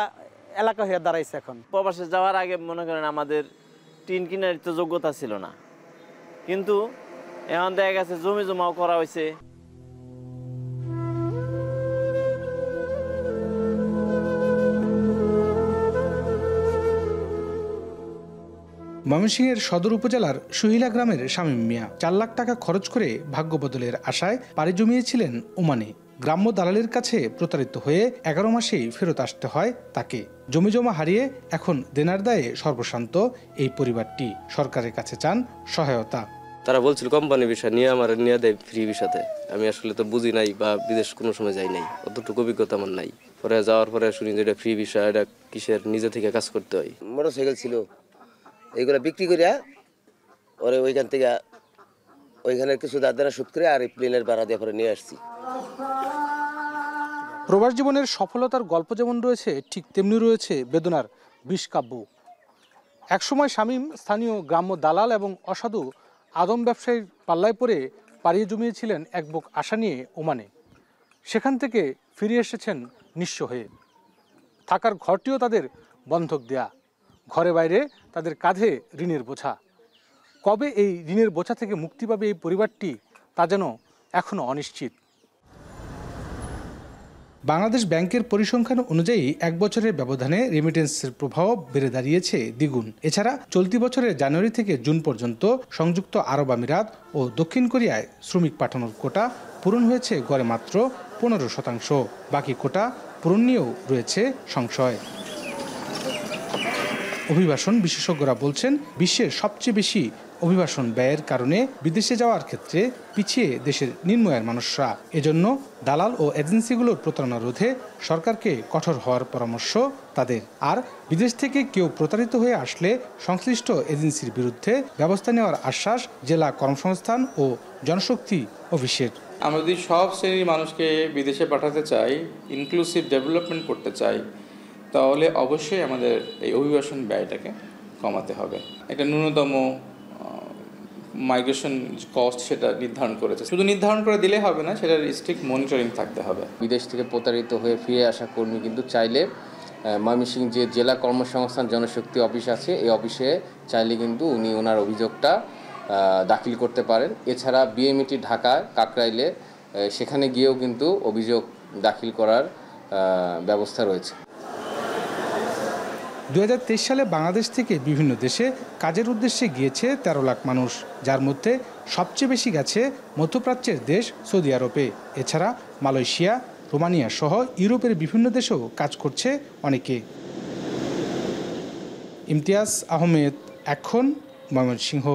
এলাকা হয়ে দাঁড়াইছে এখন প্রবাসে যাওয়ার আগে মনে করেন আমাদের টিন কিনার যোগ্যতা ছিল না কিন্তু এখন দেখা গেছে জমি জমাও করা হয়েছে ময়মনসিংহের সদর উপজেলার সুহিলা গ্রামের স্বামী মিয়া চার লাখ টাকা খরচ করে ভাগ্য বদলের আশায় পাড়ি জমিয়েছিলেন ওমানে গ্রাম্য দালালের কাছে প্রতারিত হয়ে এগারো মাসেই ফেরত আসতে হয় তাকে জমি জমা হারিয়ে এখন দেনার দায়ে সর্বশান্ত এই পরিবারটি সরকারের কাছে চান সহায়তা তারা বলছিল কোম্পানি বিষয় নিয়ে আমার নিয়ে দেয় ফ্রি বিষয়তে আমি আসলে তো বুঝি নাই বা বিদেশ কোনো সময় যাই নাই অতটুকু অভিজ্ঞতা আমার নাই পরে যাওয়ার পরে শুনি যে এটা ফ্রি বিষয় এটা কিসের নিজে থেকে কাজ করতে হয় মোটর সাইকেল ছিল এইগুলো বিক্রি করিয়া ওরে ওইখান থেকে ওইখানে কিছু দাদারা শুট করে আর এই প্লেনের ভাড়া দিয়ে করে নিয়ে আসছি প্রবাস জীবনের সফলতার গল্প যেমন রয়েছে ঠিক তেমনি রয়েছে বেদনার বিষকাব্য একসময় শামীম স্থানীয় গ্রাম্য দালাল এবং অসাধু আদম ব্যবসায়ীর পাল্লায় পরে পাড়িয়ে জমিয়েছিলেন এক বুক আশা নিয়ে ওমানে সেখান থেকে ফিরে এসেছেন নিঃস্ব হয়ে থাকার ঘরটিও তাদের বন্ধক দেয়া ঘরে বাইরে তাদের কাঁধে ঋণের বোঝা কবে এই ঋণের বোঝা থেকে মুক্তি পাবে এই পরিবারটি তা যেন এখনও অনিশ্চিত বাংলাদেশ ব্যাংকের পরিসংখ্যান অনুযায়ী এক বছরের ব্যবধানে রেমিটেন্সের প্রভাব বেড়ে দাঁড়িয়েছে দ্বিগুণ এছাড়া চলতি বছরের জানুয়ারি থেকে জুন পর্যন্ত সংযুক্ত আরব আমিরাত ও দক্ষিণ কোরিয়ায় শ্রমিক পাঠানোর কোটা পূরণ হয়েছে গড়ে মাত্র পনেরো শতাংশ বাকি কোটা পূরণ নিয়েও রয়েছে সংশয় অভিবাসন বিশেষজ্ঞরা বলছেন বিশ্বের সবচেয়ে বেশি অভিবাসন ব্যয়ের কারণে বিদেশে যাওয়ার ক্ষেত্রে পিছিয়ে দেশের নিম্নয়ের মানুষরা এজন্য দালাল ও এজেন্সিগুলোর প্রতারণা রোধে সরকারকে কঠোর হওয়ার পরামর্শ তাদের আর বিদেশ থেকে কেউ প্রতারিত হয়ে আসলে সংশ্লিষ্ট এজেন্সির বিরুদ্ধে ব্যবস্থা নেওয়ার আশ্বাস জেলা কর্মসংস্থান ও জনশক্তি অফিসের আমরা যদি সব শ্রেণীর মানুষকে বিদেশে পাঠাতে চাই ইনক্লুসিভ ডেভেলপমেন্ট করতে চাই তাহলে অবশ্যই আমাদের এই অভিবাসন ব্যয়টাকে কমাতে হবে একটা ন্যূনতম মাইগ্রেশন কস্ট সেটা নির্ধারণ করেছে শুধু নির্ধারণ করে দিলে হবে না সেটার স্ট্রিক্ট মনিটরিং থাকতে হবে বিদেশ থেকে প্রতারিত হয়ে ফিরে আসা কর্মী কিন্তু চাইলে ময়মনসিং যে জেলা কর্মসংস্থান জনশক্তি অফিস আছে এই অফিসে চাইলে কিন্তু উনি ওনার অভিযোগটা দাখিল করতে পারেন এছাড়া বিএমইটি ঢাকা কাকরাইলে সেখানে গিয়েও কিন্তু অভিযোগ দাখিল করার ব্যবস্থা রয়েছে দু সালে বাংলাদেশ থেকে বিভিন্ন দেশে কাজের উদ্দেশ্যে গিয়েছে ১৩ লাখ মানুষ যার মধ্যে সবচেয়ে বেশি গেছে মধ্যপ্রাচ্যের দেশ সৌদি আরবে এছাড়া মালয়েশিয়া রোমানিয়া সহ ইউরোপের বিভিন্ন দেশেও কাজ করছে অনেকে ইমতিয়াজ আহমেদ এখন ময়মনসিংহ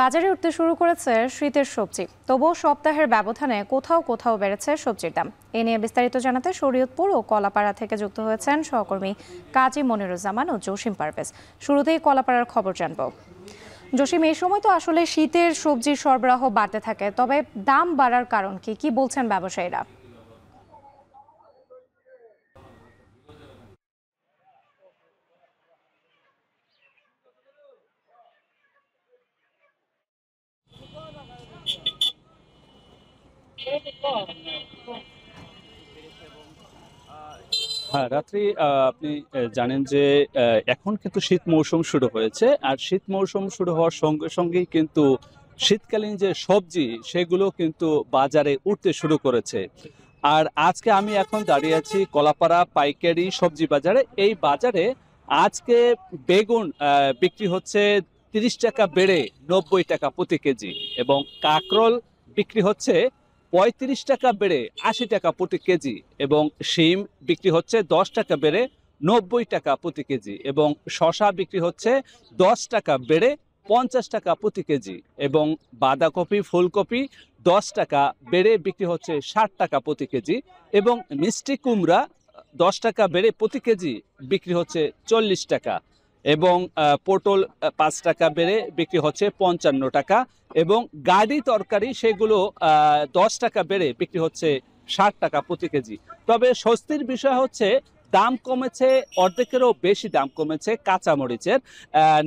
বাজারে উঠতে শুরু করেছে শীতের সবজি তবুও সপ্তাহের ব্যবধানে কোথাও কোথাও বেড়েছে সবজির দাম এ নিয়ে বিস্তারিত জানাতে শরীয়তপুর ও কলাপাড়া থেকে যুক্ত হয়েছেন সহকর্মী কাজী মনিরুজ্জামান ও জসিম পারভেজ শুরুতেই কলাপাড়ার খবর জানব জসিম এই সময় তো আসলে শীতের সবজির সরবরাহ বাড়তে থাকে তবে দাম বাড়ার কারণ কি কি বলছেন ব্যবসায়ীরা হ্যাঁ রাত্রি আপনি জানেন যে এখন কিন্তু শীত মৌসুম শুরু হয়েছে আর শীত মৌসুম শুরু হওয়ার সঙ্গে সঙ্গেই কিন্তু শীতকালীন যে সবজি সেগুলো কিন্তু বাজারে উঠতে শুরু করেছে আর আজকে আমি এখন দাঁড়িয়ে আছি কলাপাড়া পাইকারি সবজি বাজারে এই বাজারে আজকে বেগুন বিক্রি হচ্ছে তিরিশ টাকা বেড়ে নব্বই টাকা প্রতি কেজি এবং কাকরল বিক্রি হচ্ছে পঁয়ত্রিশ টাকা বেড়ে আশি টাকা প্রতি কেজি এবং শিম বিক্রি হচ্ছে দশ টাকা বেড়ে নব্বই টাকা প্রতি কেজি এবং শশা বিক্রি হচ্ছে দশ টাকা বেড়ে পঞ্চাশ টাকা প্রতি কেজি এবং বাঁধাকপি ফুলকপি দশ টাকা বেড়ে বিক্রি হচ্ছে ষাট টাকা প্রতি কেজি এবং মিষ্টি কুমড়া দশ টাকা বেড়ে প্রতি কেজি বিক্রি হচ্ছে চল্লিশ টাকা এবং পটল পাঁচ টাকা বেড়ে বিক্রি হচ্ছে পঞ্চান্ন টাকা এবং গাড়ি তরকারি সেগুলো দশ টাকা বেড়ে বিক্রি হচ্ছে ষাট টাকা প্রতি কেজি তবে স্বস্তির বিষয় হচ্ছে দাম কমেছে অর্ধেকেরও বেশি দাম কমেছে কাঁচামরিচের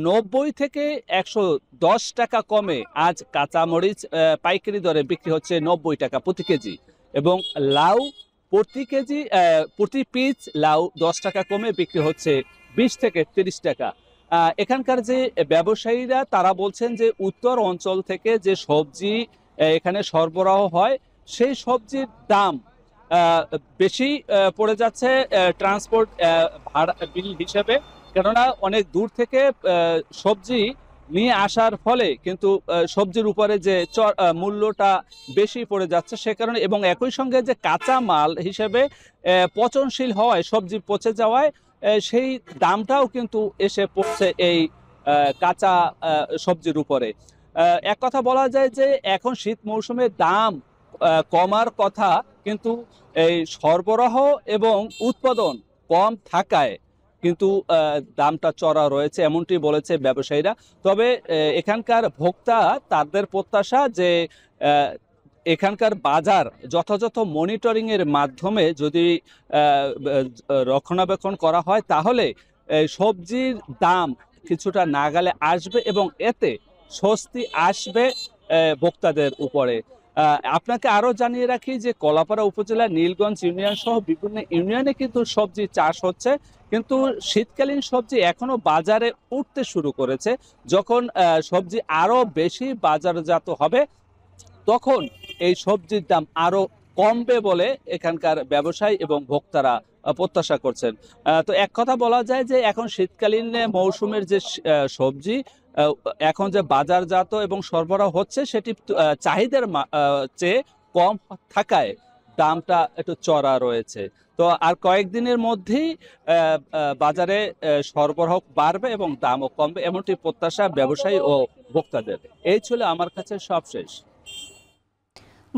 নব্বই থেকে একশো দশ টাকা কমে আজ কাঁচামরিচ পাইকারি দরে বিক্রি হচ্ছে নব্বই টাকা প্রতি কেজি এবং লাউ প্রতি কেজি প্রতি পিচ লাউ দশ টাকা কমে বিক্রি হচ্ছে বিশ থেকে তিরিশ টাকা এখানকার যে ব্যবসায়ীরা তারা বলছেন যে উত্তর অঞ্চল থেকে যে সবজি এখানে সরবরাহ হয় সেই সবজির দাম বেশি পড়ে যাচ্ছে ট্রান্সপোর্ট ভাড়া বিল হিসেবে কেননা অনেক দূর থেকে সবজি নিয়ে আসার ফলে কিন্তু সবজির উপরে যে মূল্যটা বেশি পড়ে যাচ্ছে সে কারণে এবং একই সঙ্গে যে কাঁচা মাল হিসেবে পচনশীল হওয়ায় সবজি পচে যাওয়ায় সেই দামটাও কিন্তু এসে পড়ছে এই কাঁচা সবজির উপরে এক কথা বলা যায় যে এখন শীত মৌসুমে দাম কমার কথা কিন্তু এই সরবরাহ এবং উৎপাদন কম থাকায় কিন্তু দামটা চড়া রয়েছে এমনটি বলেছে ব্যবসায়ীরা তবে এখানকার ভোক্তা তাদের প্রত্যাশা যে এখানকার বাজার যথাযথ মনিটরিংয়ের মাধ্যমে যদি রক্ষণাবেক্ষণ করা হয় তাহলে সবজির দাম কিছুটা নাগালে আসবে এবং এতে স্বস্তি আসবে ভোক্তাদের উপরে আপনাকে আরও জানিয়ে রাখি যে কলাপাড়া উপজেলা নীলগঞ্জ ইউনিয়ন সহ বিভিন্ন ইউনিয়নে কিন্তু সবজি চাষ হচ্ছে কিন্তু শীতকালীন সবজি এখনও বাজারে উঠতে শুরু করেছে যখন সবজি আরও বেশি বাজারজাত হবে তখন এই সবজির দাম আরও কমবে বলে এখানকার ব্যবসায়ী এবং ভোক্তারা প্রত্যাশা করছেন তো এক কথা বলা যায় যে এখন শীতকালীন মৌসুমের যে সবজি এখন যে বাজারজাত এবং সরবরাহ হচ্ছে সেটি চাহিদার চেয়ে কম থাকায় দামটা একটু চড়া রয়েছে তো আর কয়েকদিনের মধ্যেই বাজারে সরবরাহ বাড়বে এবং দামও কমবে এমনটি প্রত্যাশা ব্যবসায়ী ও ভোক্তাদের এই ছিল আমার কাছে সবশেষ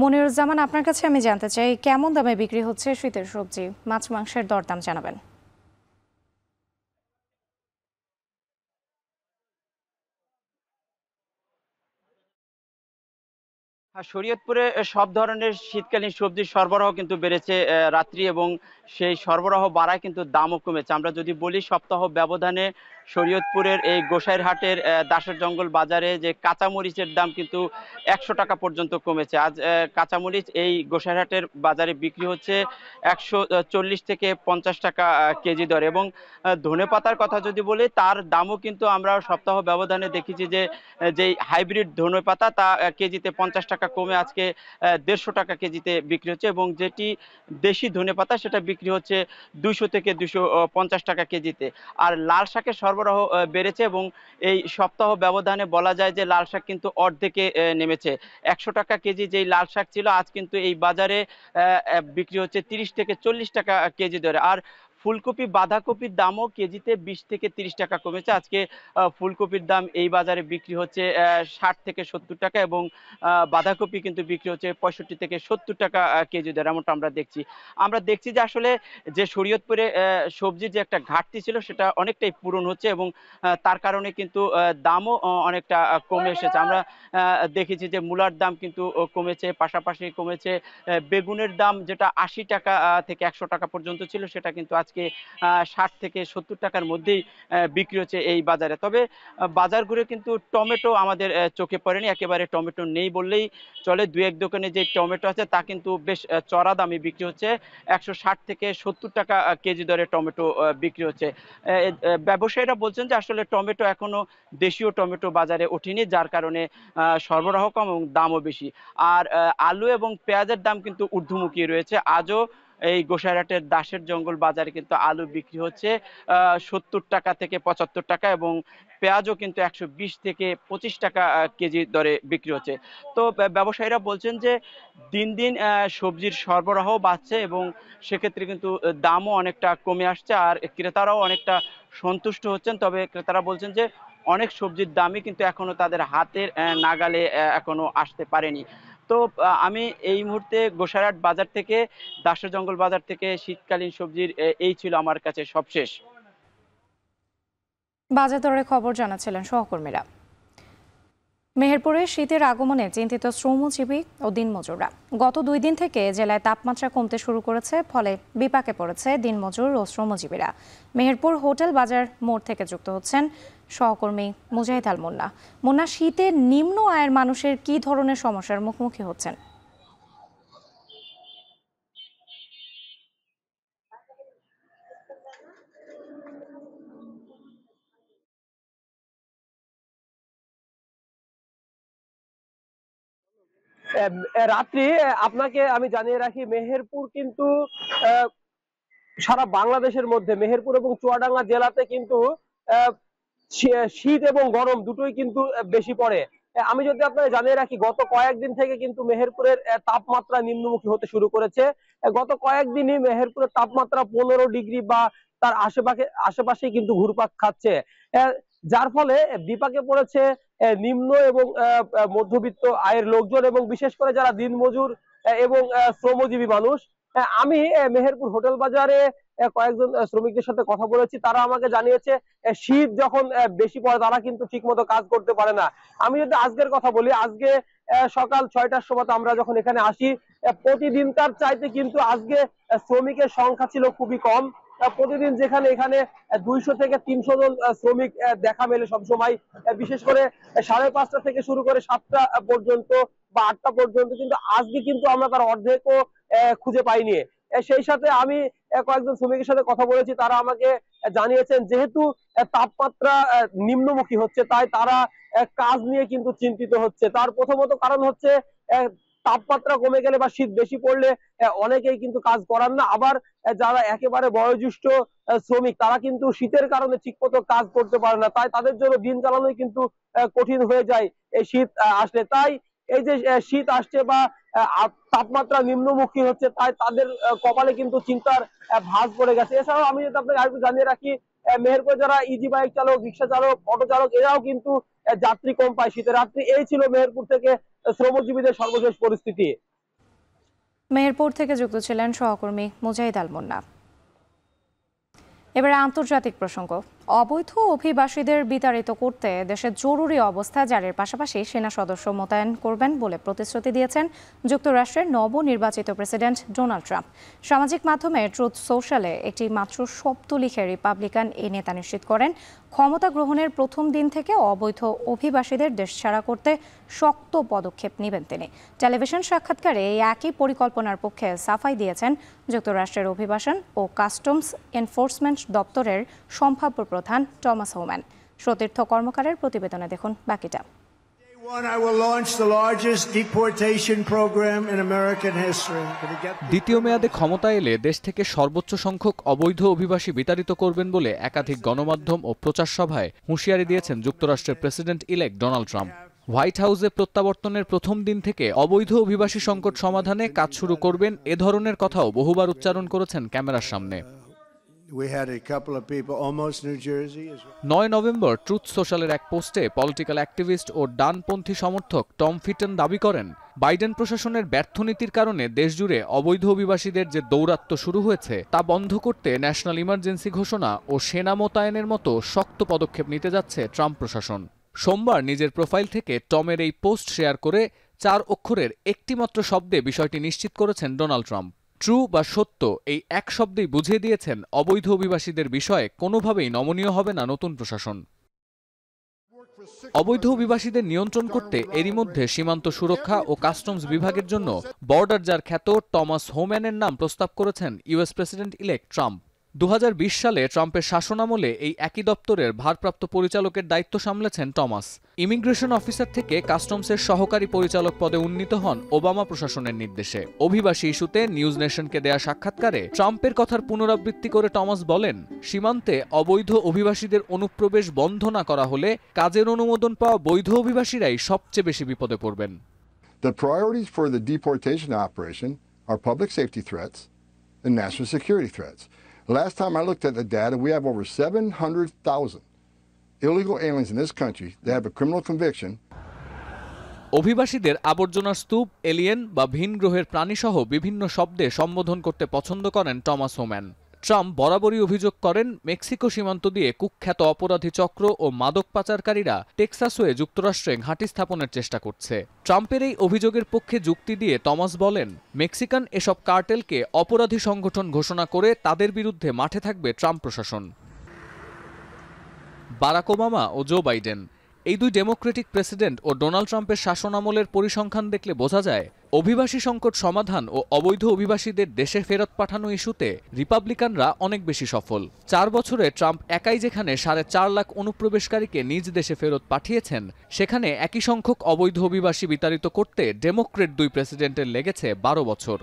মনিরুজ্জামান আপনার কাছে আমি জানতে চাই কেমন দামে বিক্রি হচ্ছে শীতের সবজি মাছ মাংসের দরদাম জানাবেন হ্যাঁ, শরীয়তপুরে সব ধরনের শীতকালীন সবজি সরবরাহ কিন্তু বেড়েছে রাত্রি এবং সেই সরবরাহ বাড়ায় কিন্তু দামও কমেছে আমরা যদি বলি সপ্তাহ ব্যবধানে শরীয়তপুরের এই হাটের দাসের জঙ্গল বাজারে যে কাঁচামরিচের দাম কিন্তু একশো টাকা পর্যন্ত কমেছে আজ কাঁচামরিচ এই হাটের বাজারে বিক্রি হচ্ছে একশো চল্লিশ থেকে পঞ্চাশ টাকা কেজি দর এবং ধনে পাতার কথা যদি বলি তার দামও কিন্তু আমরা সপ্তাহ ব্যবধানে দেখেছি যে যেই হাইব্রিড ধনে পাতা তা কেজিতে পঞ্চাশ টাকা কমে আজকে দেড়শো টাকা কেজিতে বিক্রি হচ্ছে এবং যেটি দেশি ধনে পাতা সেটা বিক্রি হচ্ছে দুইশো থেকে দুশো টাকা কেজিতে আর লাল শাকের সরবরাহ বেড়েছে এবং এই সপ্তাহ ব্যবধানে বলা যায় যে লাল শাক কিন্তু অর্ধেকে নেমেছে একশো টাকা কেজি যেই লাল শাক ছিল আজ কিন্তু এই বাজারে বিক্রি হচ্ছে তিরিশ থেকে চল্লিশ টাকা কেজি দরে আর ফুলকপি বাঁধাকপির দামও কেজিতে বিশ থেকে তিরিশ টাকা কমেছে আজকে ফুলকপির দাম এই বাজারে বিক্রি হচ্ছে ষাট থেকে সত্তর টাকা এবং বাঁধাকপি কিন্তু বিক্রি হচ্ছে পঁয়ষট্টি থেকে সত্তর টাকা কেজি দেয় এমনটা আমরা দেখছি আমরা দেখছি যে আসলে যে শরীয়তপুরে সবজির যে একটা ঘাটতি ছিল সেটা অনেকটাই পূরণ হচ্ছে এবং তার কারণে কিন্তু দামও অনেকটা কমে এসেছে আমরা দেখেছি যে মূলার দাম কিন্তু কমেছে পাশাপাশি কমেছে বেগুনের দাম যেটা আশি টাকা থেকে একশো টাকা পর্যন্ত ছিল সেটা কিন্তু আজকে আজকে ষাট থেকে সত্তর টাকার মধ্যেই বিক্রি হচ্ছে এই বাজারে তবে বাজার ঘুরে কিন্তু টমেটো আমাদের চোখে পড়েনি একেবারে টমেটো নেই বললেই চলে দু এক দোকানে যে টমেটো আছে তা কিন্তু বেশ চড়া দামে বিক্রি হচ্ছে একশো থেকে সত্তর টাকা কেজি দরে টমেটো বিক্রি হচ্ছে ব্যবসায়ীরা বলছেন যে আসলে টমেটো এখনো দেশীয় টমেটো বাজারে ওঠেনি যার কারণে সরবরাহ কম এবং দামও বেশি আর আলু এবং পেঁয়াজের দাম কিন্তু ঊর্ধ্বমুখী রয়েছে আজও এই গোসাইরাটের দাসের জঙ্গল বাজারে কিন্তু আলু বিক্রি হচ্ছে সত্তর টাকা থেকে পঁচাত্তর টাকা এবং পেঁয়াজও কিন্তু একশো থেকে পঁচিশ টাকা কেজি দরে বিক্রি হচ্ছে তো ব্যবসায়ীরা বলছেন যে দিন দিন সবজির সরবরাহ বাড়ছে এবং সেক্ষেত্রে কিন্তু দামও অনেকটা কমে আসছে আর ক্রেতারাও অনেকটা সন্তুষ্ট হচ্ছেন তবে ক্রেতারা বলছেন যে অনেক সবজির দামই কিন্তু এখনো তাদের হাতের নাগালে এখনো আসতে পারেনি তো আমি এই মুহূর্তে গোসারাট বাজার থেকে দাসা জঙ্গল বাজার থেকে শীতকালীন সবজির এই ছিল আমার কাছে সবশেষ বাজার দরের খবর জানাচ্ছিলেন সহকর্মীরা মেহেরপুরে শীতের আগমনে চিন্তিত শ্রমজীবী ও দিনমজুররা গত দুই দিন থেকে জেলায় তাপমাত্রা কমতে শুরু করেছে ফলে বিপাকে পড়েছে দিনমজুর ও শ্রমজীবীরা মেহেরপুর হোটেল বাজার মোড় থেকে যুক্ত হচ্ছেন সহকর্মী মুজাহিদ আল মুন্না মুন্না শীতে নিম্ন আয়ের মানুষের কি ধরনের সমস্যার মুখোমুখি হচ্ছেন রাত্রি আপনাকে আমি জানিয়ে রাখি মেহেরপুর কিন্তু সারা বাংলাদেশের মধ্যে মেহেরপুর এবং চুয়াডাঙ্গা জেলাতে কিন্তু শীত এবং গরম দুটোই কিন্তু বেশি পড়ে আমি যদি আপনারা জানিয়ে রাখি গত কয়েকদিন থেকে কিন্তু মেহেরপুরের তাপমাত্রা নিম্নমুখী হতে শুরু করেছে গত কয়েকদিনই মেহেরপুরের তাপমাত্রা পনেরো ডিগ্রি বা তার আশেপাশে আশেপাশে কিন্তু ঘুরপাক খাচ্ছে যার ফলে বিপাকে পড়েছে নিম্ন এবং মধ্যবিত্ত আয়ের লোকজন এবং বিশেষ করে যারা দিনমজুর এবং শ্রমজীবী মানুষ হ্যাঁ, আমি মেহেরপুর হোটেল বাজারে কয়েকজন শ্রমিকদের সাথে কথা বলেছি তারা আমাকে জানিয়েছে শীত যখন বেশি পড়ে তারা কিন্তু ঠিক মতো কাজ করতে পারে না আমি যদি আজকের কথা বলি আজকে সকাল ছয়টার সময় আমরা যখন এখানে আসি প্রতিদিন তার চাইতে কিন্তু আজকে শ্রমিকের সংখ্যা ছিল খুবই কম প্রতিদিন যেখানে এখানে দুইশো থেকে তিনশো জন শ্রমিক দেখা মেলে সবসময় বিশেষ করে সাড়ে পাঁচটা থেকে শুরু করে সাতটা পর্যন্ত বা আটটা পর্যন্ত কিন্তু আজকে কিন্তু আমরা তার অর্ধেকও খুঁজে পাইনি সেই সাথে আমি কয়েকজন শ্রমিকের সাথে কথা বলেছি তারা আমাকে জানিয়েছেন যেহেতু তাপমাত্রা নিম্নমুখী হচ্ছে তাই তারা কাজ নিয়ে কিন্তু চিন্তিত হচ্ছে তার প্রথমত কারণ হচ্ছে তাপমাত্রা কমে গেলে বা শীত বেশি পড়লে অনেকেই কিন্তু কাজ করান না আবার যারা একেবারে বয়োজ্যেষ্ঠ শ্রমিক তারা কিন্তু শীতের কারণে ঠিকমতো কাজ করতে পারে না তাই তাদের জন্য দিন চালানোই কিন্তু কঠিন হয়ে যায় এই শীত আসলে তাই এই যে শীত আসছে বা তাপমাত্রা নিম্নমুখী হচ্ছে তাই তাদের কপালে কিন্তু চিন্তার ভাস পড়ে গেছে এছাড়াও আমি যদি আপনাকে আরেকটু জানিয়ে রাখি মেহেরপুর যারা ইজি e বাইক চালক রিক্সা চালক অটো চালক এরাও কিন্তু যাত্রী কম পায় শীতের রাত্রি এই ছিল মেহেরপুর থেকে শ্রমজীবীদের সর্বশেষ পরিস্থিতি মেহেরপুর থেকে যুক্ত ছিলেন সহকর্মী মুজাহিদ আল মুন্না এবারে আন্তর্জাতিক প্রসঙ্গ অবৈধ অভিবাসীদের বিতাড়িত করতে দেশে জরুরি অবস্থা জারির পাশাপাশি সেনা সদস্য মোতায়েন করবেন বলে প্রতিশ্রুতি দিয়েছেন যুক্তরাষ্ট্রের নবনির্বাচিত প্রেসিডেন্ট ডোনাল্ড ট্রাম্প সামাজিক মাধ্যমে ট্রুথ সোশ্যালে একটি মাত্র শব্দ লিখে রিপাবলিকান এই নেতা নিশ্চিত করেন ক্ষমতা গ্রহণের প্রথম দিন থেকে অবৈধ অভিবাসীদের দেশ ছাড়া করতে শক্ত পদক্ষেপ নেবেন তিনি টেলিভিশন সাক্ষাৎকারে এই একই পরিকল্পনার পক্ষে সাফাই দিয়েছেন যুক্তরাষ্ট্রের অভিবাসন ও কাস্টমস এনফোর্সমেন্ট দপ্তরের সম্ভাব্য প্রধান টমাস হোম্যান সতীর্থ কর্মকারের প্রতিবেদনে দেখুন বাকিটা দ্বিতীয় মেয়াদে ক্ষমতা এলে দেশ থেকে সর্বোচ্চ সংখ্যক অবৈধ অভিবাসী বিতাড়িত করবেন বলে একাধিক গণমাধ্যম ও প্রচার সভায় হুঁশিয়ারি দিয়েছেন যুক্তরাষ্ট্রের president elect Donald Trump white হাউসে প্রত্যাবর্তনের প্রথম দিন থেকে অবৈধ অভিবাসী সংকট সমাধানে কাজ শুরু করবেন এ ধরনের কথাও বহুবার উচ্চারণ করেছেন ক্যামেরার সামনে নয় নভেম্বর ট্রুথ সোশ্যালের এক পোস্টে পলিটিক্যাল অ্যাক্টিভিস্ট ও ডানপন্থী সমর্থক টম ফিটন দাবি করেন বাইডেন প্রশাসনের ব্যর্থ নীতির কারণে দেশজুড়ে অবৈধ অভিবাসীদের যে দৌরাত্ম শুরু হয়েছে তা বন্ধ করতে ন্যাশনাল ইমার্জেন্সি ঘোষণা ও সেনা মোতায়েনের মতো শক্ত পদক্ষেপ নিতে যাচ্ছে ট্রাম্প প্রশাসন সোমবার নিজের প্রোফাইল থেকে টমের এই পোস্ট শেয়ার করে চার অক্ষরের একটিমাত্র শব্দে বিষয়টি নিশ্চিত করেছেন ডোনাল্ড ট্রাম্প ট্রু বা সত্য এই এক শব্দেই বুঝিয়ে দিয়েছেন অবৈধ অভিবাসীদের বিষয়ে কোনোভাবেই নমনীয় হবে না নতুন প্রশাসন অবৈধ অভিবাসীদের নিয়ন্ত্রণ করতে এরই মধ্যে সীমান্ত সুরক্ষা ও কাস্টমস বিভাগের জন্য বর্ডার যার খ্যাত টমাস হোম্যানের নাম প্রস্তাব করেছেন ইউএস প্রেসিডেন্ট ইলেক্ট ট্রাম্প দু সালে ট্রাম্পের শাসনামলে এই একই দপ্তরের ভারপ্রাপ্ত পরিচালকের দায়িত্ব সামলেছেন টমাস ইমিগ্রেশন অফিসার থেকে কাস্টমসের সহকারী পরিচালক পদে উন্নীত হন ওবামা প্রশাসনের নির্দেশে অভিবাসী ইস্যুতে নিউজ নেশনকে দেয়া সাক্ষাৎকারে ট্রাম্পের কথার পুনরাবৃত্তি করে টমাস বলেন সীমান্তে অবৈধ অভিবাসীদের অনুপ্রবেশ বন্ধ না করা হলে কাজের অনুমোদন পাওয়া বৈধ অভিবাসীরাই সবচেয়ে বেশি বিপদে পড়বেন The priorities for the deportation operation are public safety threats and national security threats. Last time I looked at the data, we have over 700,000 illegal aliens in this country that have a criminal conviction. অভিবাসীদের আবর্জনা স্তূপ alien বা ভিন গ্রহের প্রাণীসহ বিভিন্ন শব্দে সম্বোধন করতে পছন্দ করেন টমাস হোম্যান ট্রাম্প বরাবরই অভিযোগ করেন মেক্সিকো সীমান্ত দিয়ে কুখ্যাত অপরাধী চক্র ও মাদক পাচারকারীরা টেক্সাস হয়ে যুক্তরাষ্ট্রে ঘাঁটি স্থাপনের চেষ্টা করছে ট্রাম্পের এই অভিযোগের পক্ষে যুক্তি দিয়ে টমাস বলেন মেক্সিকান এসব কার্টেলকে অপরাধী সংগঠন ঘোষণা করে তাদের বিরুদ্ধে মাঠে থাকবে ট্রাম্প প্রশাসন বারাক ওবামা ও জো বাইডেন এই দুই ডেমোক্রেটিক প্রেসিডেন্ট ও ডোনাল্ড ট্রাম্পের শাসনামলের পরিসংখ্যান দেখলে বোঝা যায় অভিবাসী সংকট সমাধান ও অবৈধ অভিবাসীদের দেশে ফেরত পাঠানো ইস্যুতে রিপাবলিকানরা অনেক বেশি সফল চার বছরে ট্রাম্প একাই যেখানে সাড়ে চার লাখ অনুপ্রবেশকারীকে নিজ দেশে ফেরত পাঠিয়েছেন সেখানে একই সংখ্যক অবৈধ অভিবাসী বিতাড়িত করতে ডেমোক্রেট দুই প্রেসিডেন্টের লেগেছে বারো বছর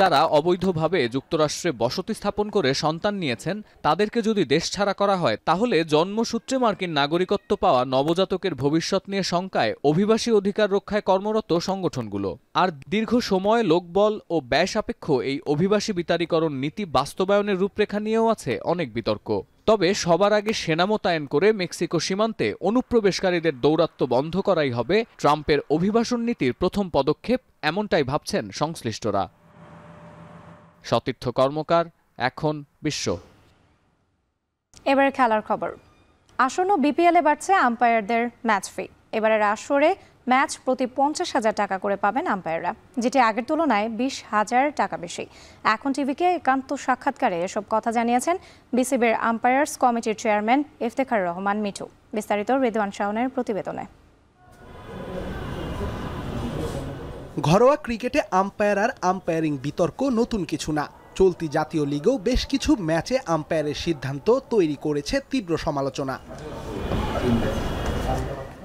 যারা অবৈধভাবে যুক্তরাষ্ট্রে বসতি স্থাপন করে সন্তান নিয়েছেন তাদেরকে যদি দেশ ছাড়া করা হয় তাহলে জন্মসূত্রে মার্কিন নাগরিকত্ব পাওয়া নবজাতকের ভবিষ্যৎ নিয়ে শঙ্কায় অভিবাসী অধিকার রক্ষায় কর্মরত সংগঠনগুলো আর দীর্ঘ সময় লোকবল ও ব্যয় সাপেক্ষ এই অভিবাসী বিতারীকরণ নীতি বাস্তবায়নের রূপরেখা নিয়েও আছে অনেক বিতর্ক তবে সবার আগে সেনা মোতায়েন করে মেক্সিকো সীমান্তে অনুপ্রবেশকারীদের দৌরাত্ম্য বন্ধ করাই হবে ট্রাম্পের অভিবাসন নীতির প্রথম পদক্ষেপ এমনটাই ভাবছেন সংশ্লিষ্টরা সতীর্থ কর্মকার এখন বিশ্ব এবারে খেলার খবর আসন্ন বিপিএলে বাড়ছে আম্পায়ারদের ম্যাচ ফি এবারের আসরে ম্যাচ প্রতি পঞ্চাশ হাজার টাকা করে পাবেন আম্পায়াররা যেটি আগের তুলনায় বিশ হাজার টাকা বেশি এখন টিভিকে একান্ত সাক্ষাৎকারে এসব কথা জানিয়েছেন বিসিবির আম্পায়ার্স কমিটির চেয়ারম্যান ইফতেখার রহমান মিঠু বিস্তারিত রেদওয়ান শাওনের প্রতিবেদনে ঘরোয়া ক্রিকেটে আম্পায়ার আর আম্পায়ারিং বিতর্ক নতুন কিছু না চলতি জাতীয় লিগেও বেশ কিছু ম্যাচে আম্পায়ারের সিদ্ধান্ত তৈরি করেছে তীব্র সমালোচনা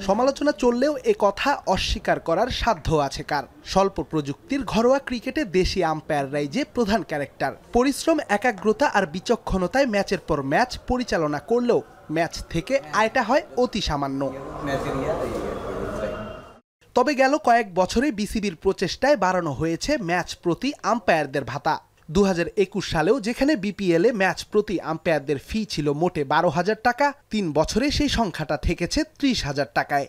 সমালোচনা চললেও এ কথা অস্বীকার করার সাধ্য আছে কার স্বল্প প্রযুক্তির ঘরোয়া ক্রিকেটে দেশি আম্পায়াররাই যে প্রধান ক্যারেক্টার পরিশ্রম একাগ্রতা আর বিচক্ষণতায় ম্যাচের পর ম্যাচ পরিচালনা করলেও ম্যাচ থেকে আয়টা হয় অতি সামান্য তবে গেল কয়েক বছরে বিসিবির প্রচেষ্টায় বাড়ানো হয়েছে ম্যাচ প্রতি আম্পায়ারদের ভাতা দু সালেও যেখানে বিপিএলে ম্যাচ প্রতি আম্পায়ারদের ফি ছিল মোটে বারো হাজার টাকা তিন বছরে সেই সংখ্যাটা থেকেছে ত্রিশ হাজার টাকায়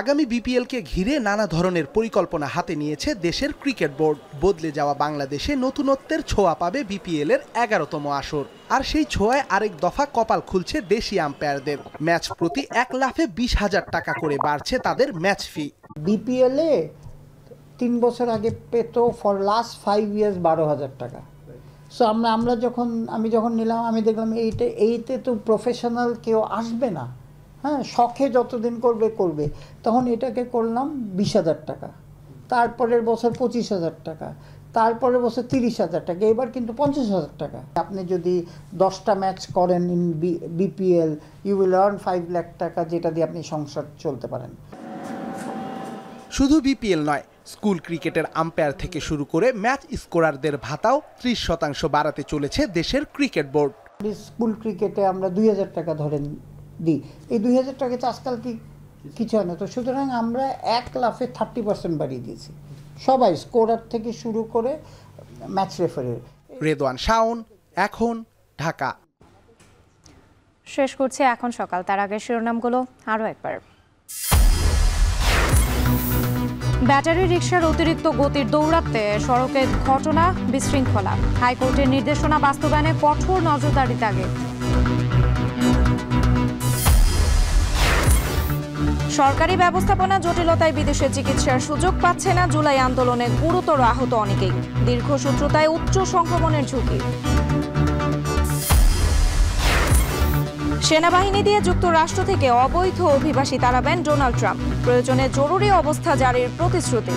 আগামী বিপিএলকে ঘিরে নানা ধরনের পরিকল্পনা হাতে নিয়েছে দেশের ক্রিকেট বোর্ড বদলে যাওয়া বাংলাদেশে নতুনত্বের ছোঁয়া পাবে বিপিএলের এগারোতম আসর আর সেই ছোঁয়ায় আরেক দফা কপাল খুলছে দেশি আম্পায়ারদের ম্যাচ প্রতি এক লাফে বিশ হাজার টাকা করে বাড়ছে তাদের ম্যাচ ফি বিপিএলে তিন বছর আগে পেত ফর লাস্ট ফাইভ ইয়ার্স বারো হাজার টাকা সো আমরা আমরা যখন আমি যখন নিলাম আমি দেখলাম এইটা এইতে তো প্রফেশনাল কেউ আসবে না হ্যাঁ শখে যতদিন করবে করবে তখন এটাকে করলাম বিশ হাজার টাকা তারপরের বছর পঁচিশ হাজার টাকা তারপরের বছর তিরিশ হাজার টাকা এবার কিন্তু পঞ্চাশ হাজার টাকা আপনি যদি দশটা ম্যাচ করেন in BPL you will earn five lakh taka যেটা দিয়ে আপনি সংসার চলতে পারেন শুধু বিপিএল নয় স্কুল ক্রিকেটের আম্পায়ার থেকে শুরু করে ম্যাচ স্কোরারদের ভাতাও ত্রিশ শতাংশ বাড়াতে চলেছে দেশের ক্রিকেট বোর্ড স্কুল ক্রিকেটে আমরা দুই হাজার টাকা ধরেন দিই এই দুই হাজার টাকা তো আজকাল কি কিছু হয় না তো সুতরাং আমরা এক লাফে থার্টি পার্সেন্ট বাড়িয়ে দিয়েছি সবাই স্কোরার থেকে শুরু করে ম্যাচ রেফারের রেদওয়ান শাওন এখন ঢাকা শেষ করছে এখন সকাল তার আগে শিরোনামগুলো আরও একবার ব্যাটারি রিক্সার অতিরিক্ত গতির দৌড়াতে সড়কের ঘটনা বিশৃঙ্খলা হাইকোর্টের নির্দেশনা বাস্তবায়নে কঠোর নজরদারি তাগিদ সরকারি ব্যবস্থাপনা জটিলতায় বিদেশে চিকিৎসার সুযোগ পাচ্ছে না জুলাই আন্দোলনে গুরুতর আহত অনেকেই দীর্ঘসূত্রতায় উচ্চ সংক্রমণের ঝুঁকি সেনাবাহিনী দিয়ে যুক্তরাষ্ট্র থেকে অবৈধ অভিবাসী তাড়াবেন ডোনাল্ড ট্রাম্প প্রয়োজনে জরুরি অবস্থা জারির প্রতিশ্রুতি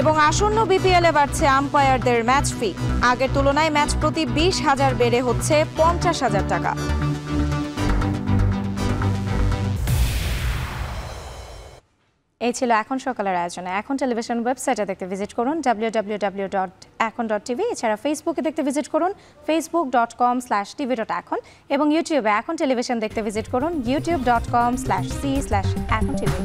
এবং আসন্ন বিপিএলে বাড়ছে আম্পায়ারদের ম্যাচ ফি আগের তুলনায় ম্যাচ প্রতি বিশ হাজার বেড়ে হচ্ছে পঞ্চাশ হাজার টাকা এই ছিল এখন সকালের আয়োজনে এখন টেলিভিশন ওয়েবসাইটে দেখতে ভিজিট করুন W W W dot Ekhon dot TV এছাড়া ফেসবুকে দেখতে ভিজিট করুন Facebook dot com slash TV dot Ekhon এবং ইউটিউবে এখন টেলিভিশন দেখতে ভিজিট করুন YouTube dot com slash C slash Ekhon TV